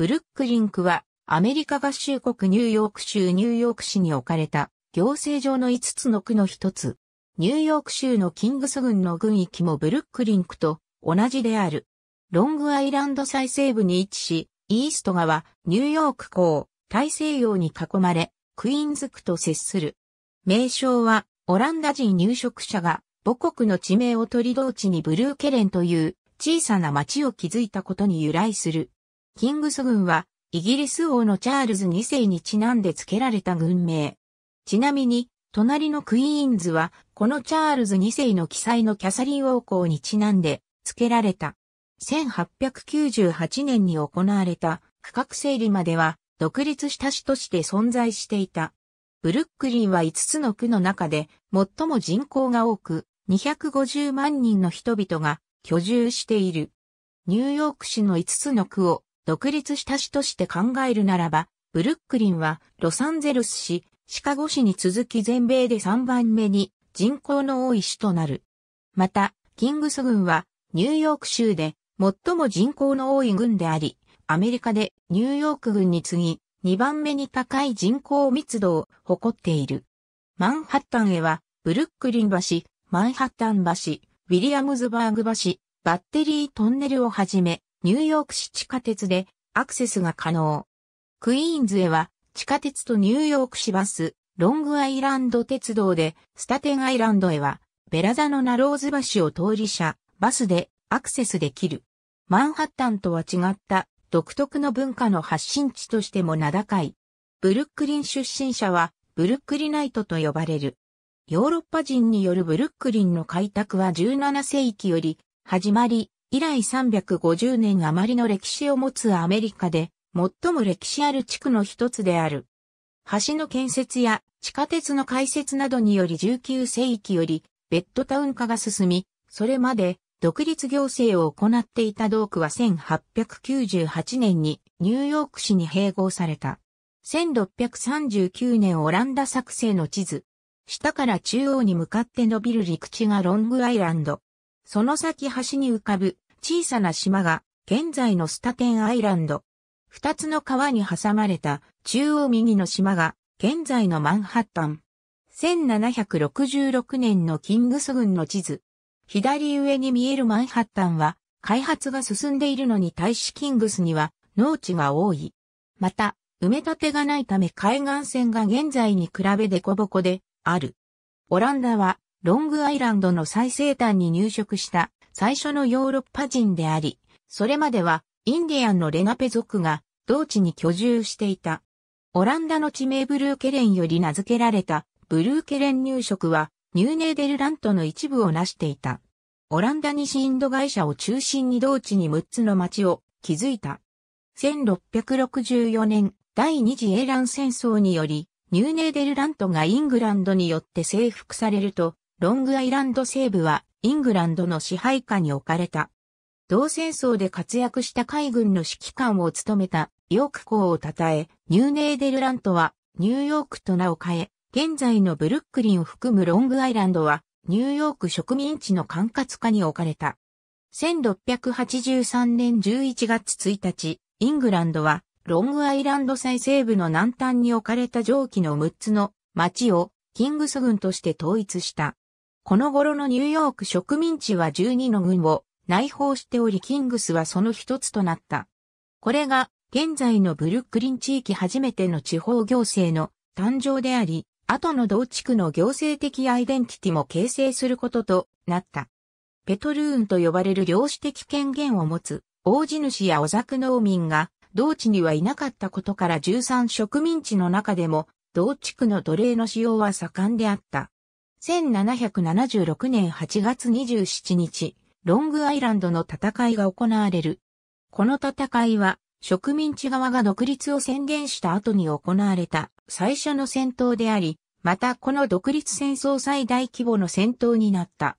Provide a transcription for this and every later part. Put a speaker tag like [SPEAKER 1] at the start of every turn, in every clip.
[SPEAKER 1] ブルックリンクはアメリカ合衆国ニューヨーク州ニューヨーク市に置かれた行政上の5つの区の1つ。ニューヨーク州のキングス郡の郡域もブルックリンクと同じである。ロングアイランド最西部に位置し、イースト側、ニューヨーク港、大西洋に囲まれ、クイーンズ区と接する。名称は、オランダ人入植者が母国の地名を取り同地にブルーケレンという小さな町を築いたことに由来する。キングス軍は、イギリス王のチャールズ2世にちなんで付けられた軍名。ちなみに、隣のクイーンズは、このチャールズ2世の記載のキャサリン王侯にちなんで付けられた。1898年に行われた区画整理までは、独立した市として存在していた。ブルックリンは5つの区の中で最も人口が多く、250万人の人々が居住している。ニューヨーク市の5つの区を独立した市として考えるならば、ブルックリンはロサンゼルス市、シカゴ市に続き全米で3番目に人口の多い市となる。また、キングス郡はニューヨーク州で最も人口の多い郡であり、アメリカでニューヨーク郡に次ぎ2番目に高い人口密度を誇っている。マンハッタンへは、ブルックリン橋、マンハッタン橋、ウィリアムズバーグ橋、バッテリートンネルをはじめ、ニューヨーク市地下鉄でアクセスが可能。クイーンズへは地下鉄とニューヨーク市バス、ロングアイランド鉄道で、スタテンアイランドへは、ベラザのナローズ橋を通り車、バスでアクセスできる。マンハッタンとは違った独特の文化の発信地としても名高い。ブルックリン出身者はブルックリナイトと呼ばれる。ヨーロッパ人によるブルックリンの開拓は17世紀より始まり、以来350年余りの歴史を持つアメリカで、最も歴史ある地区の一つである。橋の建設や地下鉄の開設などにより19世紀よりベッドタウン化が進み、それまで独立行政を行っていた道区は1898年にニューヨーク市に併合された。1639年オランダ作成の地図。下から中央に向かって伸びる陸地がロングアイランド。その先橋に浮かぶ小さな島が現在のスタテンアイランド。二つの川に挟まれた中央右の島が現在のマンハッタン。1766年のキングス軍の地図。左上に見えるマンハッタンは開発が進んでいるのに対しキングスには農地が多い。また、埋め立てがないため海岸線が現在に比べデコボコである。オランダはロングアイランドの最西端に入植した最初のヨーロッパ人であり、それまではインディアンのレナペ族が同地に居住していた。オランダの地名ブルーケレンより名付けられたブルーケレン入植はニューネーデルラントの一部を成していた。オランダ西インド会社を中心に同地に6つの町を築いた。1664年第二次英ン戦争によりニューネーデルラントがイングランドによって征服されると、ロングアイランド西部はイングランドの支配下に置かれた。同戦争で活躍した海軍の指揮官を務めたヨーク校を称え、ニューネーデルラントはニューヨークと名を変え、現在のブルックリンを含むロングアイランドはニューヨーク植民地の管轄下に置かれた。1683年11月1日、イングランドはロングアイランド最西部の南端に置かれた蒸気の6つの町をキングス軍として統一した。この頃のニューヨーク植民地は12の軍を内包しておりキングスはその一つとなった。これが現在のブルックリン地域初めての地方行政の誕生であり、後の同地区の行政的アイデンティティも形成することとなった。ペトルーンと呼ばれる領主的権限を持つ大地主や小作農民が同地にはいなかったことから13植民地の中でも同地区の奴隷の使用は盛んであった。1776年8月27日、ロングアイランドの戦いが行われる。この戦いは、植民地側が独立を宣言した後に行われた最初の戦闘であり、またこの独立戦争最大規模の戦闘になった。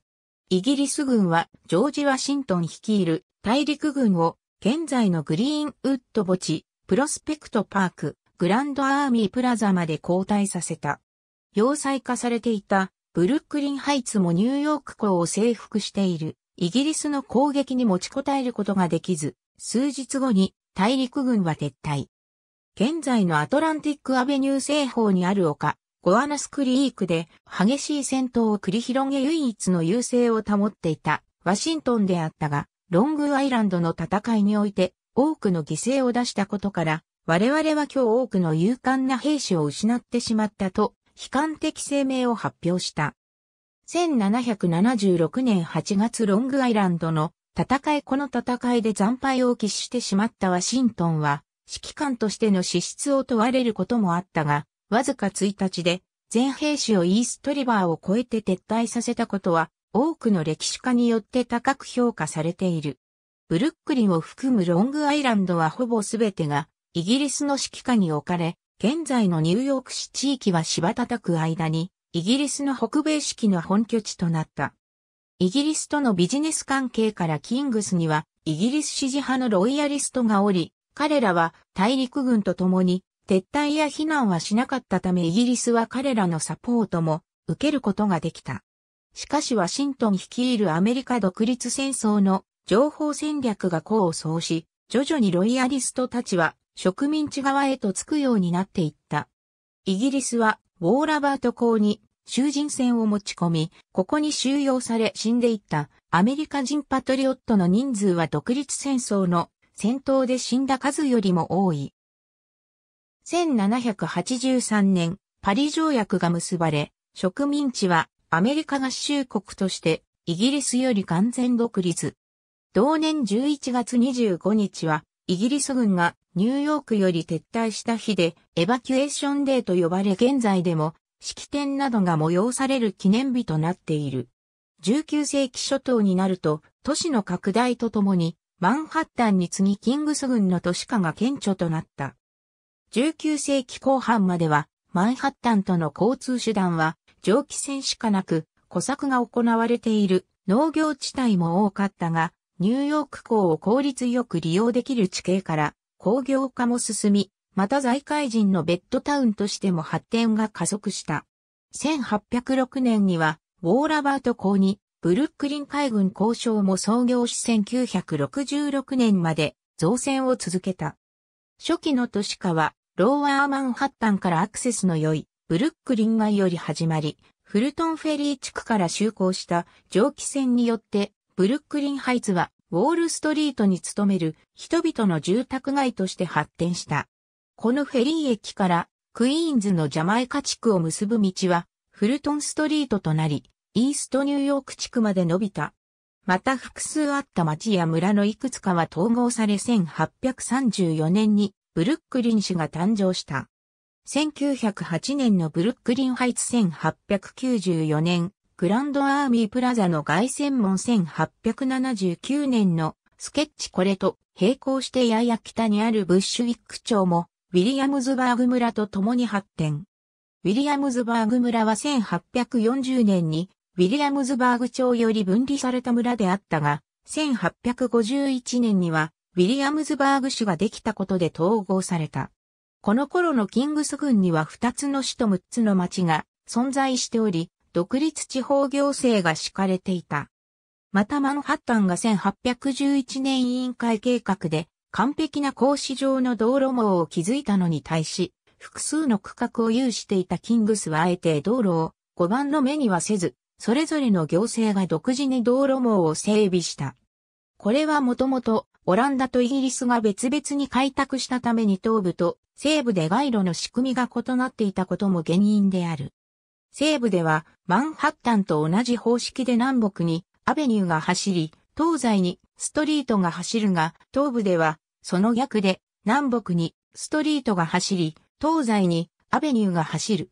[SPEAKER 1] イギリス軍はジョージ・ワシントン率いる大陸軍を現在のグリーンウッド墓地、プロスペクトパーク、グランドアーミープラザまで後退させた。要塞化されていたブルックリンハイツもニューヨーク港を征服しているイギリスの攻撃に持ちこたえることができず、数日後に大陸軍は撤退。現在のアトランティックアベニュー西方にある丘、ゴアナスクリークで激しい戦闘を繰り広げ唯一の優勢を保っていたワシントンであったが、ロングアイランドの戦いにおいて多くの犠牲を出したことから、我々は今日多くの勇敢な兵士を失ってしまったと悲観的声明を発表した。1776年8月ロングアイランドの戦いこの戦いで惨敗を喫してしまったワシントンは、指揮官としての資質を問われることもあったが、わずか1日で全兵士をイーストリバーを超えて撤退させたことは、多くの歴史家によって高く評価されている。ブルックリンを含むロングアイランドはほぼ全てがイギリスの指揮下に置かれ、現在のニューヨーク市地域は芝叩く間に、イギリスの北米式の本拠地となった。イギリスとのビジネス関係からキングスには、イギリス支持派のロイヤリストがおり、彼らは大陸軍と共に撤退や避難はしなかったためイギリスは彼らのサポートも受けることができた。しかしワシントン率いるアメリカ独立戦争の情報戦略が功を奏し、徐々にロイヤリストたちは植民地側へとつくようになっていった。イギリスはウォーラバート港に囚人船を持ち込み、ここに収容され死んでいったアメリカ人パトリオットの人数は独立戦争の戦闘で死んだ数よりも多い。1783年、パリ条約が結ばれ、植民地はアメリカ合衆国としてイギリスより完全独立。同年11月25日はイギリス軍がニューヨークより撤退した日で、エバキュエーションデーと呼ばれ現在でも、式典などが催される記念日となっている。19世紀初頭になると、都市の拡大とともに、マンハッタンに次ぎキングス軍の都市化が顕著となった。19世紀後半までは、マンハッタンとの交通手段は、蒸気船しかなく、小作が行われている農業地帯も多かったが、ニューヨーク港を効率よく利用できる地形から、工業化も進み、また財界人のベッドタウンとしても発展が加速した。1806年には、ウォーラバート港に、ブルックリン海軍交渉も創業し1966年まで造船を続けた。初期の都市化は、ローアーマンハッタンからアクセスの良い、ブルックリン街より始まり、フルトンフェリー地区から就航した蒸気船によって、ブルックリンハイツはウォールストリートに勤める人々の住宅街として発展した。このフェリー駅からクイーンズのジャマイカ地区を結ぶ道はフルトンストリートとなり、イーストニューヨーク地区まで伸びた。また複数あった町や村のいくつかは統合され1834年にブルックリン市が誕生した。1908年のブルックリンハイツ1894年グランドアーミープラザの凱旋門1879年のスケッチこれと並行してやや北にあるブッシュウィック町もウィリアムズバーグ村と共に発展。ウィリアムズバーグ村は1840年にウィリアムズバーグ町より分離された村であったが、1851年にはウィリアムズバーグ市ができたことで統合された。この頃のキングス軍には2つの市と6つの町が存在しており、独立地方行政が敷かれていた。またマンハッタンが1811年委員会計画で完璧な格子状の道路網を築いたのに対し、複数の区画を有していたキングスはあえて道路を5番の目にはせず、それぞれの行政が独自に道路網を整備した。これはもともとオランダとイギリスが別々に開拓したために東部と西部で街路の仕組みが異なっていたことも原因である。西部ではマンハッタンと同じ方式で南北にアベニューが走り、東西にストリートが走るが、東部ではその逆で南北にストリートが走り、東西にアベニューが走る。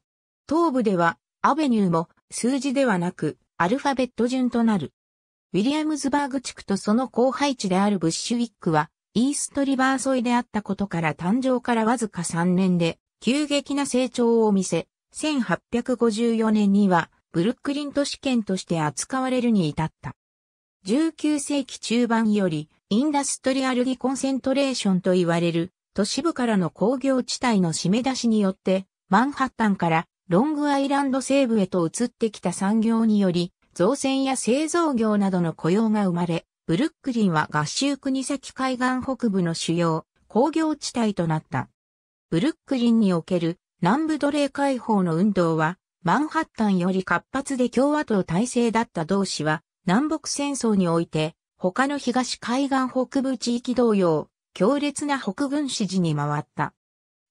[SPEAKER 1] 東部ではアベニューも数字ではなくアルファベット順となる。ウィリアムズバーグ地区とその後輩地であるブッシュウィックはイーストリバー沿いであったことから誕生からわずか3年で急激な成長を見せ、1854年にはブルックリン都市圏として扱われるに至った。19世紀中盤よりインダストリアルディコンセントレーションと言われる都市部からの工業地帯の締め出しによってマンハッタンからロングアイランド西部へと移ってきた産業により造船や製造業などの雇用が生まれ、ブルックリンは合衆国先海岸北部の主要工業地帯となった。ブルックリンにおける南部奴隷解放の運動は、マンハッタンより活発で共和党体制だった同氏は、南北戦争において、他の東海岸北部地域同様、強烈な北軍支持に回った。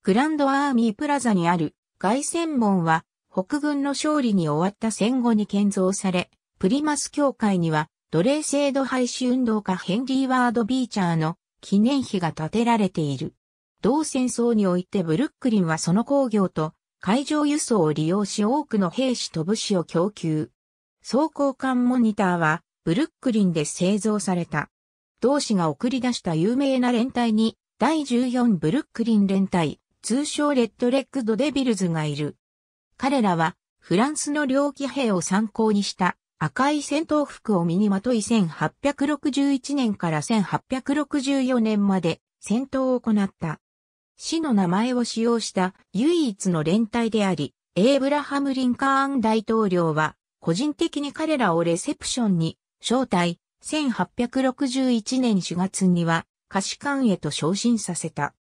[SPEAKER 1] グランドアーミープラザにある凱旋門は、北軍の勝利に終わった戦後に建造され、プリマス協会には、奴隷制度廃止運動家ヘンリー・ワード・ビーチャーの記念碑が建てられている。同戦争においてブルックリンはその工業と海上輸送を利用し多くの兵士と物資を供給。装甲艦モニターはブルックリンで製造された。同士が送り出した有名な連隊に第14ブルックリン連隊、通称レッドレックドデビルズがいる。彼らはフランスの領域兵を参考にした赤い戦闘服を身にまとい1861年から1864年まで戦闘を行った。市の名前を使用した唯一の連帯であり、エイブラハム・リンカーン大統領は、個人的に彼らをレセプションに招待、1861年4月には、貸し館へと昇進させた。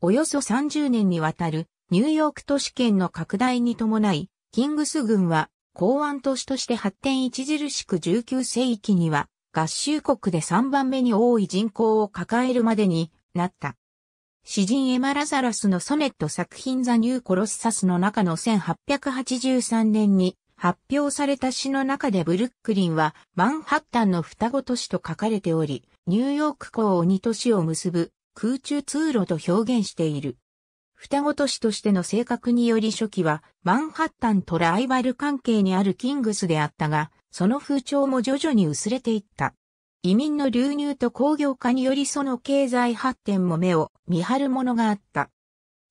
[SPEAKER 1] およそ30年にわたるニューヨーク都市圏の拡大に伴い、キングス軍は港湾都市として発展著しく19世紀には合衆国で3番目に多い人口を抱えるまでになった。詩人エマラザラスのソネット作品ザ・ニュー・コロッサスの中の1883年に発表された詩の中でブルックリンはマンハッタンの双子都市と書かれており、ニューヨーク港を二都市を結ぶ空中通路と表現している。双子都市としての性格により初期はマンハッタンとライバル関係にあるキングスであったが、その風潮も徐々に薄れていった。移民の流入と工業化によりその経済発展も目を見張るものがあった。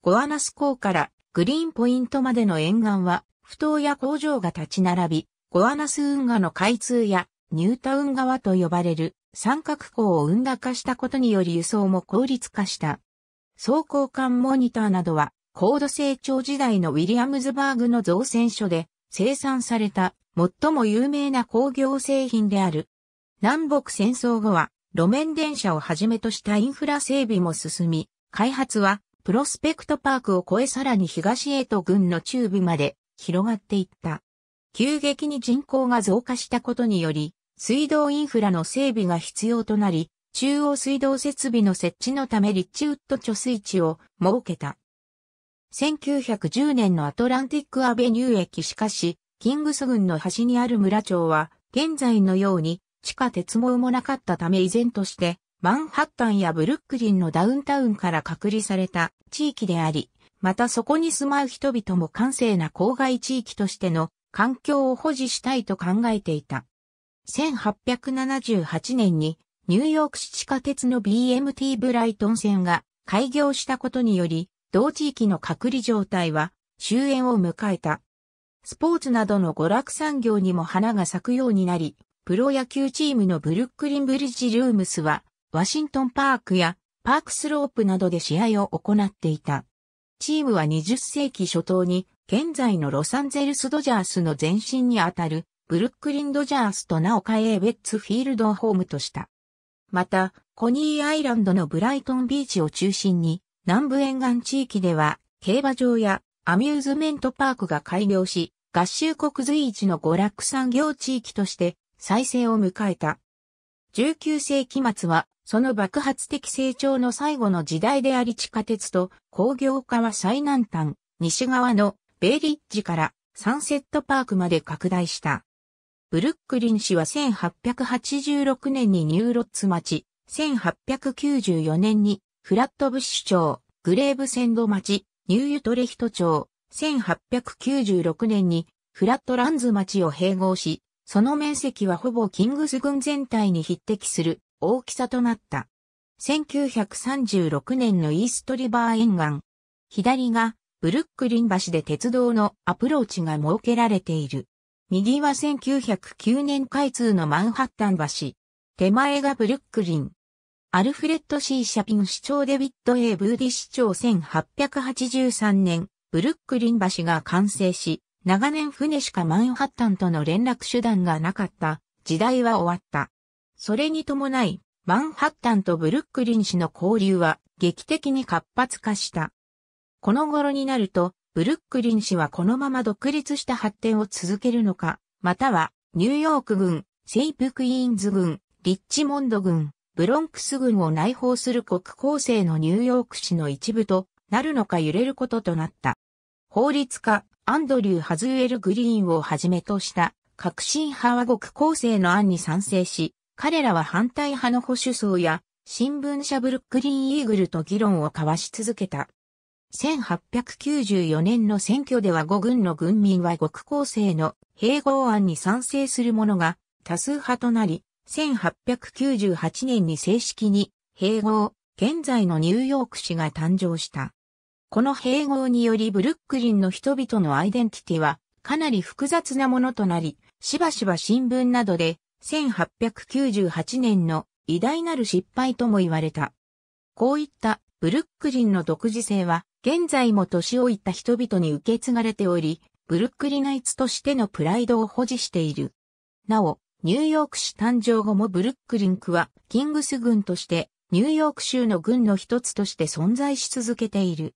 [SPEAKER 1] ゴアナス港からグリーンポイントまでの沿岸は、不当や工場が立ち並び、ゴアナス運河の開通やニュータウン川と呼ばれる三角港を運河化したことにより輸送も効率化した。走行艦モニターなどは高度成長時代のウィリアムズバーグの造船所で生産された最も有名な工業製品である南北戦争後は、路面電車をはじめとしたインフラ整備も進み、開発は、プロスペクトパークを越えさらに東へと軍の中部まで広がっていった。急激に人口が増加したことにより、水道インフラの整備が必要となり、中央水道設備の設置のためリッチウッド貯水池を設けた。1910年のアトランティックアベニュー駅しかし、キングス軍の端にある村長は、現在のように地下鉄網もなかったため依然として、マンハッタンやブルックリンのダウンタウンから隔離された地域であり、またそこに住まう人々も閑静な郊外地域としての環境を保持したいと考えていた。1878年にニューヨーク市地下鉄の BMT ブライトン線が開業したことにより、同地域の隔離状態は終焉を迎えた。スポーツなどの娯楽産業にも花が咲くようになり、プロ野球チームのブルックリンブリッジルームスは、ワシントンパークやパークスロープなどで試合を行っていた。チームは20世紀初頭に、現在のロサンゼルスドジャースの前身にあたる、ブルックリンドジャースと名を変えベッツフィールドをホームとした。また、コニーアイランドのブライトンビーチを中心に、南部沿岸地域では、競馬場やアミューズメントパークが開業し、合衆国随一の娯楽産業地域として再生を迎えた。19世紀末は、その爆発的成長の最後の時代であり地下鉄と工業化は最南端、西側のベイリッジからサンセットパークまで拡大した。ブルックリン市は1886年にニューロッツ町、1894年にフラットブッシュ町、グレーブセンド町、ニューユトレヒト町、1896年にフラットランズ町を併合し、その面積はほぼキングス軍全体に匹敵する大きさとなった。1936年のイーストリバー沿岸。左がブルックリン橋で鉄道のアプローチが設けられている。右は1909年開通のマンハッタン橋。手前がブルックリン。アルフレッド C・ シャピン市長デビッド・エブーディ市長1883年、ブルックリン橋が完成し、長年船しかマンハッタンとの連絡手段がなかった時代は終わった。それに伴い、マンハッタンとブルックリン市の交流は劇的に活発化した。この頃になると、ブルックリン市はこのまま独立した発展を続けるのか、またはニューヨーク軍、セイプクイーンズ軍、リッチモンド軍、ブロンクス軍を内包する国交生のニューヨーク市の一部となるのか揺れることとなった。法律家、アンドリュー・ハズエル・グリーンをはじめとした革新派和国構成の案に賛成し、彼らは反対派の保守層や新聞社ブルックリン・イーグルと議論を交わし続けた。1894年の選挙では5軍の軍民は国構成の併合案に賛成する者が多数派となり、1898年に正式に併合、現在のニューヨーク市が誕生した。この併合によりブルックリンの人々のアイデンティティはかなり複雑なものとなり、しばしば新聞などで1898年の偉大なる失敗とも言われた。こういったブルックリンの独自性は現在も年老いた人々に受け継がれており、ブルックリナイツとしてのプライドを保持している。なお、ニューヨーク市誕生後もブルックリン区はキングス軍としてニューヨーク州の軍の一つとして存在し続けている。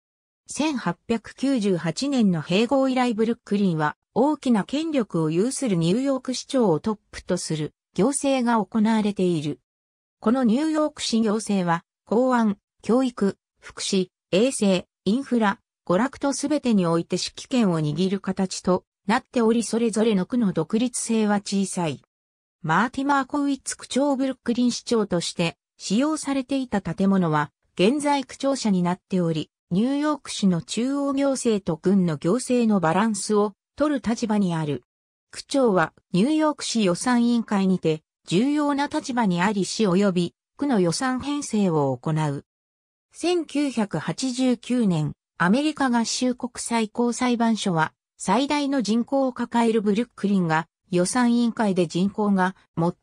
[SPEAKER 1] 1898年の併合以来ブルックリンは大きな権力を有するニューヨーク市長をトップとする行政が行われている。このニューヨーク市行政は公安、教育、福祉、衛生、インフラ、娯楽とすべてにおいて指揮権を握る形となっておりそれぞれの区の独立性は小さい。マーティマー・コウイッツ区長ブルックリン市長として使用されていた建物は現在区長舎になっており、ニューヨーク市の中央行政と軍の行政のバランスを取る立場にある。区長はニューヨーク市予算委員会にて重要な立場にあり市及び区の予算編成を行う。1989年、アメリカ合衆国最高裁判所は最大の人口を抱えるブルックリンが予算委員会で人口が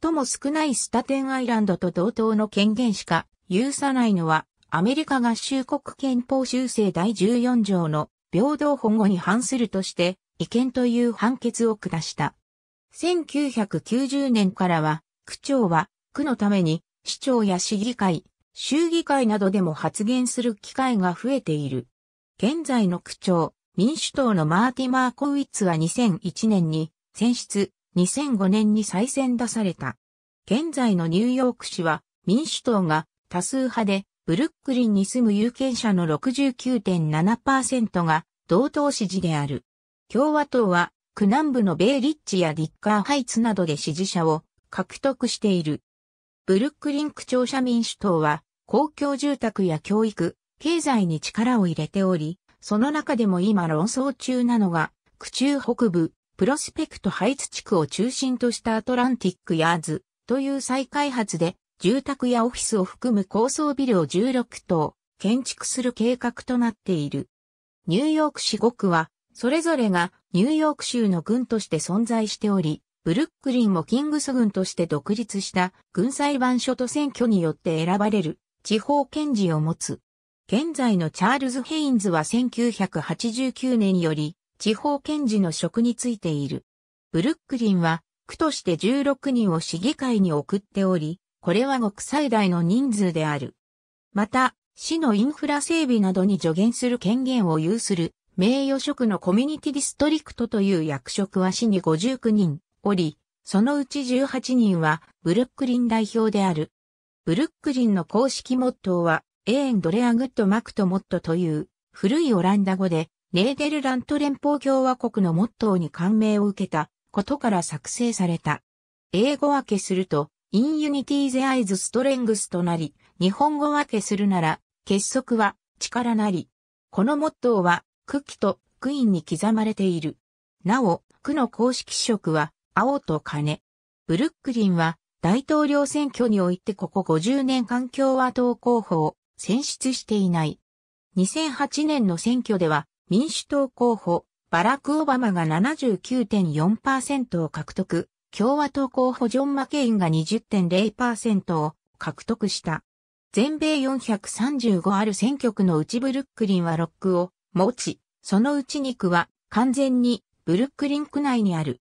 [SPEAKER 1] 最も少ないスタテンアイランドと同等の権限しか有さないのはアメリカ合衆国憲法修正第14条の平等保護に反するとして違憲という判決を下した。1990年からは、区長は区のために市長や市議会、州議会などでも発言する機会が増えている。現在の区長、民主党のマーティマー・コウイッツは2001年に選出、2005年に再選出された。現在のニューヨーク市は民主党が多数派でブルックリンに住む有権者の69.7%が同党支持である。共和党は、区南部のベイリッジやディッカーハイツなどで支持者を獲得している。ブルックリン区庁舎民主党は、公共住宅や教育、経済に力を入れており、その中でも今論争中なのが、区中北部、プロスペクトハイツ地区を中心としたアトランティックヤーズという再開発で住宅やオフィスを含む高層ビルを16棟、建築する計画となっている。ニューヨーク市5区は、それぞれがニューヨーク州の軍として存在しており、ブルックリンもキングス軍として独立した軍裁判所と選挙によって選ばれる地方検事を持つ。現在のチャールズ・ヘインズは1989年より地方検事の職に就いている。ブルックリンは区として16人を市議会に送っており、これは国最大の人数である。また、市のインフラ整備などに助言する権限を有する、名誉職のコミュニティディストリクトという役職は市に59人おり、そのうち18人はブルックリン代表である。ブルックリンの公式モットーは、エーンドレアグッドマクトモットという古いオランダ語で、ネーデルラント連邦共和国のモットーに感銘を受けたことから作成された。英語分けすると、in unity the eyes strength となり、日本語分けするなら、結束は力なり。このモットーは、ッキとクインに刻まれている。なお、区の公式色は、青と金。ブルックリンは、大統領選挙においてここ50年間共和党候補を選出していない。2008年の選挙では、民主党候補、バラク・オバマが79.4%を獲得。共和党候補ジョン・マケインが20.0%を獲得した。全米435ある選挙区のうちブルックリンは6区を持ち、そのうち2区は完全にブルックリン区内にある。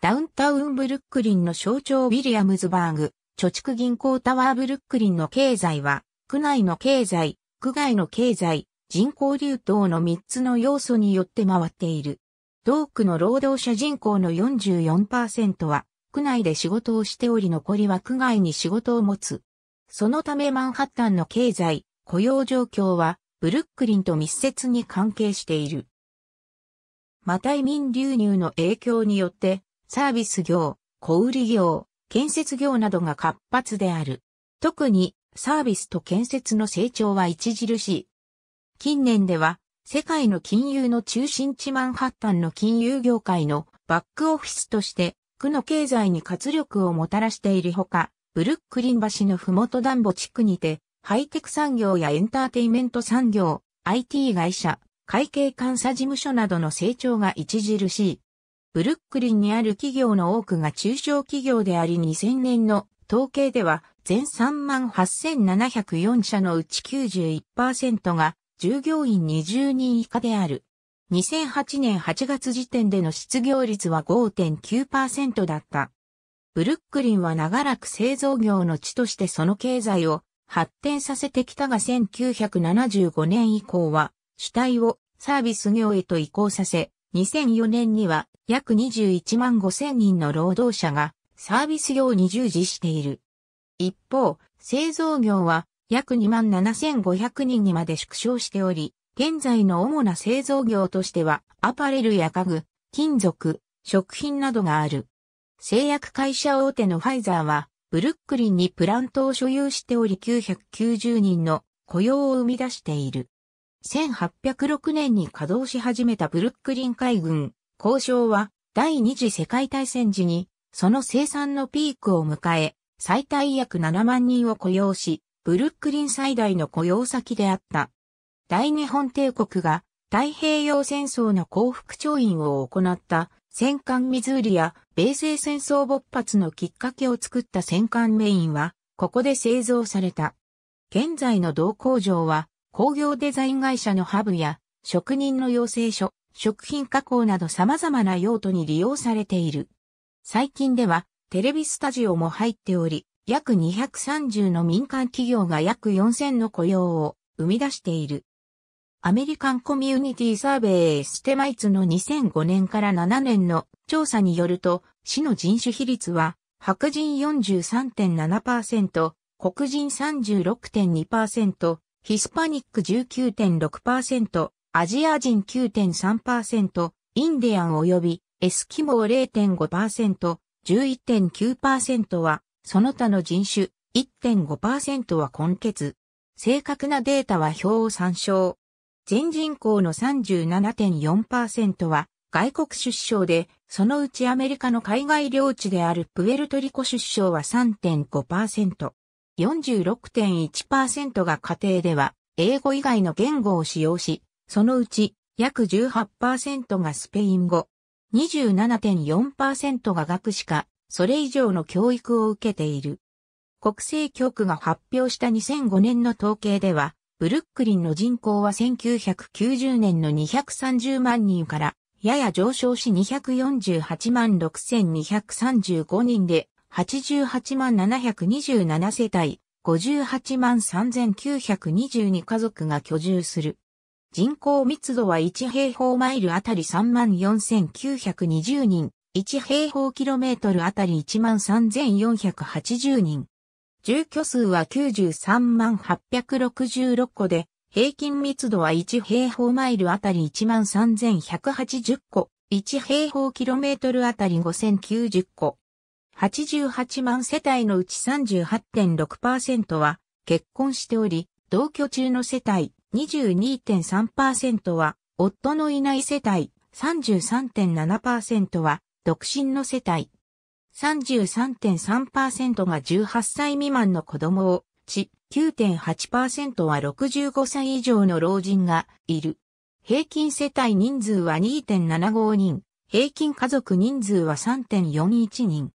[SPEAKER 1] ダウンタウンブルックリンの象徴ウィリアムズバーグ、貯蓄銀行タワーブルックリンの経済は、区内の経済、区外の経済、人口流動の3つの要素によって回っている。同区の労働者人口の44%は、区内で仕事をしており残りは区外に仕事を持つ。そのためマンハッタンの経済、雇用状況はブルックリンと密接に関係している。また移民流入の影響によってサービス業、小売業、建設業などが活発である。特にサービスと建設の成長は著しい。近年では世界の金融の中心地マンハッタンの金融業界のバックオフィスとして区の経済に活力をもたらしているほか、ブルックリン橋のふもと暖房地区にて、ハイテク産業やエンターテイメント産業、IT 会社、会計監査事務所などの成長が著しい。ブルックリンにある企業の多くが中小企業であり2000年の統計では全38,704社のうち91%が従業員20人以下である。2008年8月時点での失業率は5.9%だった。ブルックリンは長らく製造業の地としてその経済を発展させてきたが1975年以降は主体をサービス業へと移行させ、2004年には約21万5千人の労働者がサービス業に従事している。一方、製造業は約2万7500人にまで縮小しており、現在の主な製造業としては、アパレルや家具、金属、食品などがある。製薬会社大手のファイザーは、ブルックリンにプラントを所有しており990人の雇用を生み出している。1806年に稼働し始めたブルックリン海軍、交渉は第二次世界大戦時にその生産のピークを迎え、最大約7万人を雇用し、ブルックリン最大の雇用先であった大日本帝国が太平洋戦争の降伏調印を行った戦艦ミズーリや米西戦争勃発のきっかけを作った戦艦メインはここで製造された。現在の同工場は工業デザイン会社のハブや職人の養成所、食品加工など様々な用途に利用されている。最近ではテレビスタジオも入っており、約230の民間企業が約4000の雇用を生み出している。アメリカンコミュニティサーベイステマイツの2005年から7年の調査によると、市の人種比率は、白人43.7%、黒人36.2%、ヒスパニック19.6%、アジア人9.3%、インディアン及びエスキモー0.5%、11.9%は、その他の人種、1.5%は根血。正確なデータは表を参照。全人口の37.4%は外国出生で、そのうちアメリカの海外領地であるプエルトリコ出生は3.5%、46.1%が家庭では英語以外の言語を使用し、そのうち約18%がスペイン語、27.4%が学士か、それ以上の教育を受けている。国政局が発表した2005年の統計では、ブルックリンの人口は1990年の230万人からやや上昇し248万6235人で88万727世帯58万3922家族が居住する。人口密度は1平方マイルあたり3万4920人、1平方キロメートルあたり1万3480人。住居数は93万866個で、平均密度は1平方マイルあたり13,180個、1平方キロメートルあたり5,090個。88万世帯のうち38.6%は結婚しており、同居中の世帯22.3%は夫のいない世帯33.7%は独身の世帯33.3%が18歳未満の子供を、ち、9.8%は65歳以上の老人がいる。平均世帯人数は2.75人、平均家族人数は3.41人。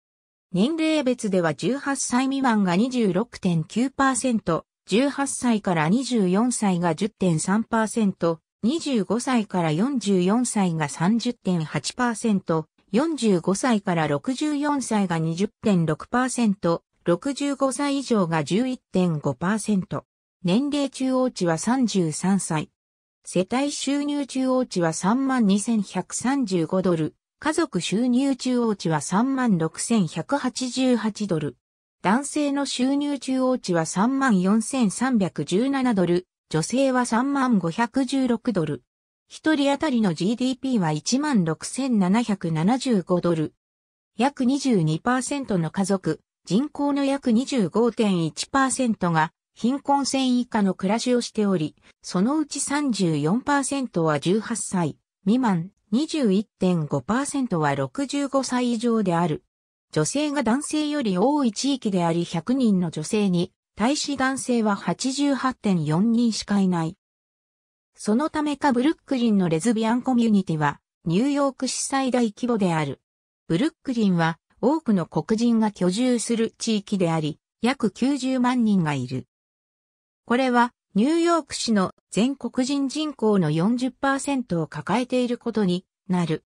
[SPEAKER 1] 年齢別では18歳未満が26.9%、18歳から24歳が10.3%、25歳から44歳が30.8%、45歳から64歳が20.6%、65歳以上が11.5%。年齢中央値は33歳。世帯収入中央値は32,135ドル。家族収入中央値は36,188ドル。男性の収入中央値は34,317ドル。女性は3516ドル。一人当たりの GDP は16,775ドル。約22%の家族、人口の約25.1%が貧困線以下の暮らしをしており、そのうち34%は18歳未満、21.5%は65歳以上である。女性が男性より多い地域であり100人の女性に、対し男性は88.4人しかいない。そのためかブルックリンのレズビアンコミュニティは、ニューヨーク市最大規模である。ブルックリンは、多くの黒人が居住する地域であり、約90万人がいる。これは、ニューヨーク市の全黒人人口の40%を抱えていることになる。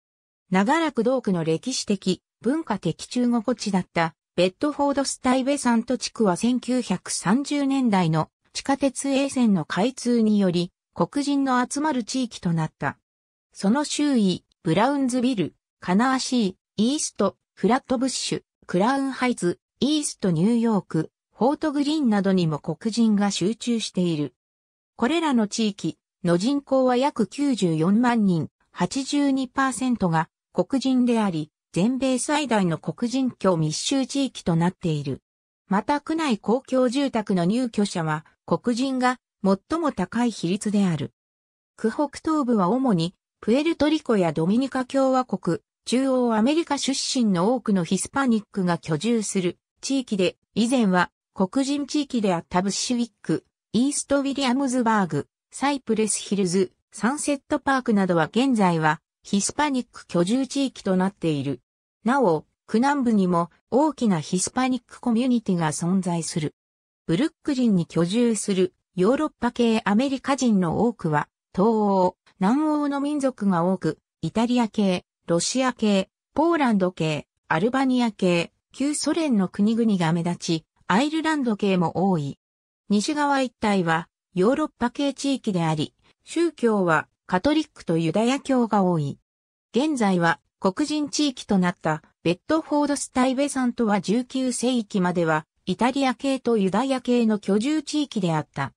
[SPEAKER 1] 長らく同区の歴史的、文化的中国地だったベッドフォードスタイベサント地区は1930年代の地下鉄衛線の開通により黒人の集まる地域となった。その周囲、ブラウンズビル、カナーシー、イースト、フラットブッシュ、クラウンハイツ、イーストニューヨーク、フォートグリーンなどにも黒人が集中している。これらの地域の人口は約94万人、82%が黒人であり、全米最大の黒人居密集地域となっている。また区内公共住宅の入居者は黒人が最も高い比率である。区北東部は主に、プエルトリコやドミニカ共和国、中央アメリカ出身の多くのヒスパニックが居住する地域で、以前は黒人地域であったブッシュウィック、イーストウィリアムズバーグ、サイプレスヒルズ、サンセットパークなどは現在はヒスパニック居住地域となっている。なお、区南部にも大きなヒスパニックコミュニティが存在する。ブルックリンに居住するヨーロッパ系アメリカ人の多くは、東欧、南欧の民族が多く、イタリア系、ロシア系、ポーランド系、アルバニア系、旧ソ連の国々が目立ち、アイルランド系も多い。西側一帯はヨーロッパ系地域であり、宗教はカトリックとユダヤ教が多い。現在は黒人地域となったベッドフォードスタイベさんとは19世紀まではイタリア系とユダヤ系の居住地域であった。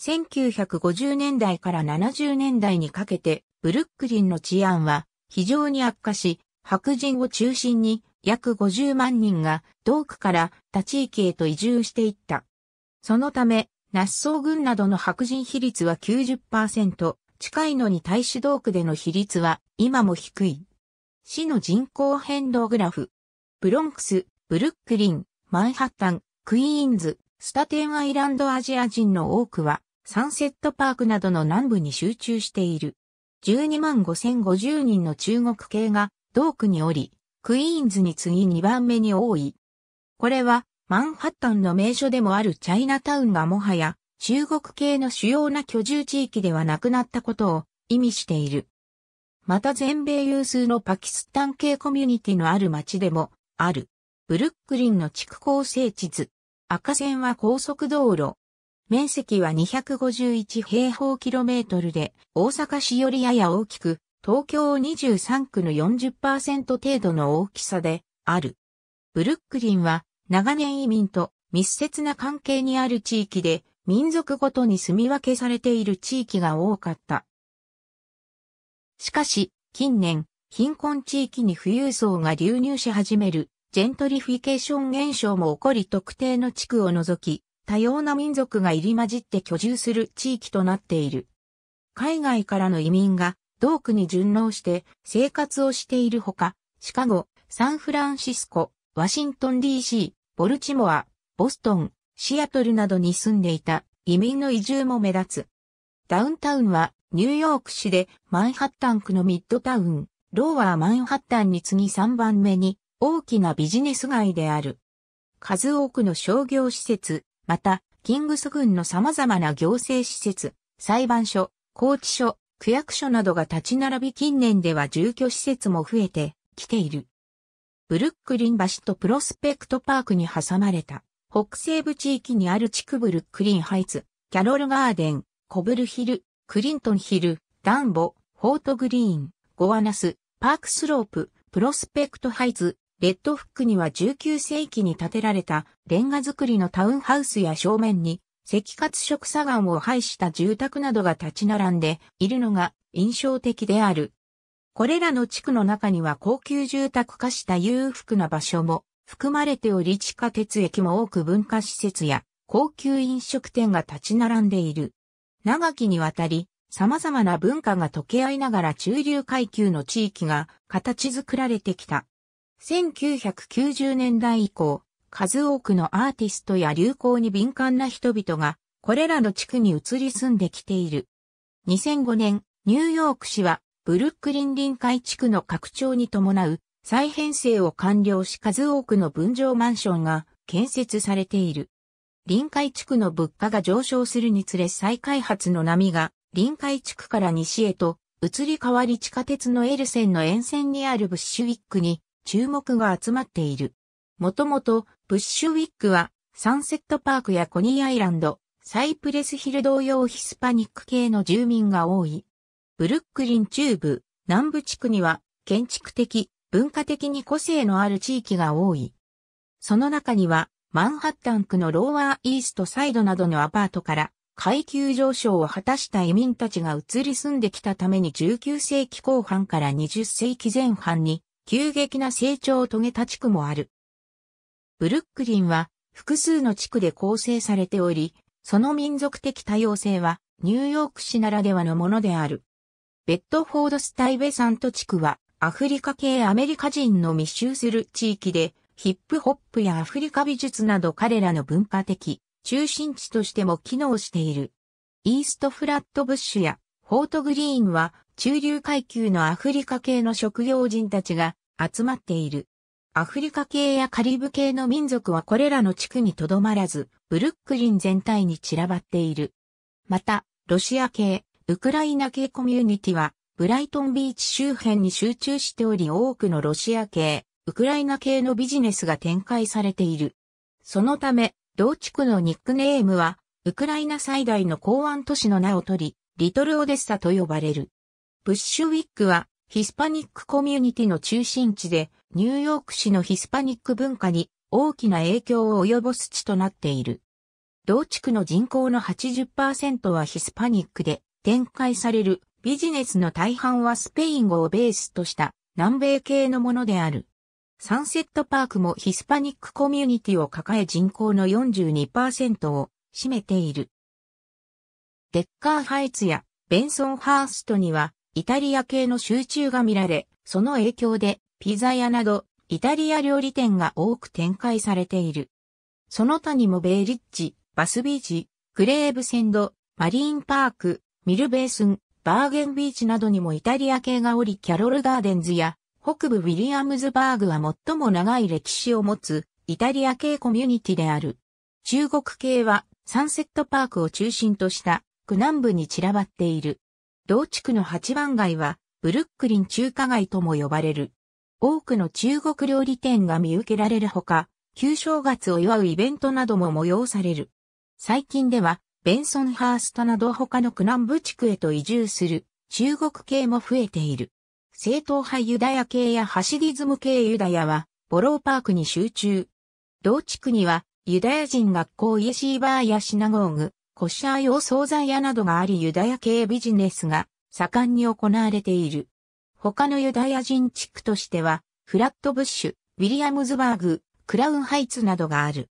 [SPEAKER 1] 1950年代から70年代にかけて、ブルックリンの治安は非常に悪化し、白人を中心に約50万人が同区から他地域へと移住していった。そのため、ナッソー軍などの白人比率は90%、近いのに対し同区での比率は今も低い。市の人口変動グラフ。ブロンクス、ブルックリン、マンハッタン、クイーンズ、スタテンアイランドアジア人の多くはサンセットパークなどの南部に集中している。12万5050人の中国系が同区におり、クイーンズに次2番目に多い。これはマンハッタンの名所でもあるチャイナタウンがもはや中国系の主要な居住地域ではなくなったことを意味している。また全米有数のパキスタン系コミュニティのある町でもある。ブルックリンの地区構成地図。赤線は高速道路。面積は251平方キロメートルで、大阪市よりやや大きく、東京23区の40%程度の大きさである。ブルックリンは長年移民と密接な関係にある地域で、民族ごとに住み分けされている地域が多かった。しかし、近年、貧困地域に富裕層が流入し始める、ジェントリフィケーション現象も起こり特定の地区を除き、多様な民族が入り混じって居住する地域となっている。海外からの移民が同区に順応して生活をしているほか、シカゴ、サンフランシスコ、ワシントン DC、ボルチモア、ボストン、シアトルなどに住んでいた移民の移住も目立つ。ダウンタウンはニューヨーク市でマンハッタン区のミッドタウン、ローワーマンハッタンに次ぎ3番目に大きなビジネス街である。数多くの商業施設、また、キングス軍の様々な行政施設、裁判所、拘置所、区役所などが立ち並び近年では住居施設も増えてきている。ブルックリン橋とプロスペクトパークに挟まれた北西部地域にある地区ブルックリンハイツ、キャロルガーデン、コブルヒル、クリントンヒル、ダンボ、フォートグリーン、ゴアナス、パークスロープ、プロスペクトハイツ、レッドフックには19世紀に建てられたレンガ造りのタウンハウスや正面に赤活色砂岩を配した住宅などが立ち並んでいるのが印象的である。これらの地区の中には高級住宅化した裕福な場所も含まれており地下鉄駅も多く文化施設や高級飲食店が立ち並んでいる。長きにわたり様々な文化が溶け合いながら中流階級の地域が形作られてきた。1990年代以降、数多くのアーティストや流行に敏感な人々が、これらの地区に移り住んできている。2005年、ニューヨーク市は、ブルックリン臨海地区の拡張に伴う、再編成を完了し数多くの分譲マンションが建設されている。臨海地区の物価が上昇するにつれ再開発の波が臨海地区から西へと移り変わり地下鉄のエルセンの沿線にあるブッシュウィックに注目が集まっている。もともと、ブッシュウィックは、サンセットパークやコニーアイランド、サイプレスヒル同様ヒスパニック系の住民が多い。ブルックリン中部、南部地区には、建築的、文化的に個性のある地域が多い。その中には、マンハッタン区のローワーイーストサイドなどのアパートから、階級上昇を果たした移民たちが移り住んできたために19世紀後半から20世紀前半に急激な成長を遂げた地区もある。ブルックリンは複数の地区で構成されており、その民族的多様性はニューヨーク市ならではのものである。ベッドフォードスタイベサント地区はアフリカ系アメリカ人の密集する地域で、ヒップホップやアフリカ美術など彼らの文化的中心地としても機能している。イーストフラットブッシュやフォートグリーンは中流階級のアフリカ系の職業人たちが集まっている。アフリカ系やカリブ系の民族はこれらの地区にとどまらず、ブルックリン全体に散らばっている。また、ロシア系、ウクライナ系コミュニティは、ブライトンビーチ周辺に集中しており多くのロシア系、ウクライナ系のビジネスが展開されている。そのため、同地区のニックネームは、ウクライナ最大の港湾都市の名を取り、リトルオデッサと呼ばれる。ブッシュウィックはヒスパニックコミュニティの中心地でニューヨーク市のヒスパニック文化に大きな影響を及ぼす地となっている。同地区の人口の80%はヒスパニックで展開されるビジネスの大半はスペイン語をベースとした南米系のものである。サンセットパークもヒスパニックコミュニティを抱え人口の42%を占めている。デッカーハイツやベンソンハーストにはイタリア系の集中が見られ、その影響でピザ屋などイタリア料理店が多く展開されている。その他にもベイリッジ、バスビーチ、クレーブセンド、マリーンパーク、ミルベースン、バーゲンビーチなどにもイタリア系がおりキャロルガーデンズや北部ウィリアムズバーグは最も長い歴史を持つイタリア系コミュニティである。中国系はサンセットパークを中心とした区南部に散らばっている。同地区の八番街は、ブルックリン中華街とも呼ばれる。多くの中国料理店が見受けられるほか、旧正月を祝うイベントなども催される。最近では、ベンソンハーストなど他の区南部地区へと移住する中国系も増えている。正統派ユダヤ系やハシディズム系ユダヤは、ボローパークに集中。同地区には、ユダヤ人学校イエシーバーやシナゴーグ、コシャー用惣菜屋などがありユダヤ系ビジネスが盛んに行われている。他のユダヤ人地区としては、フラットブッシュ、ウィリアムズバーグ、クラウンハイツなどがある。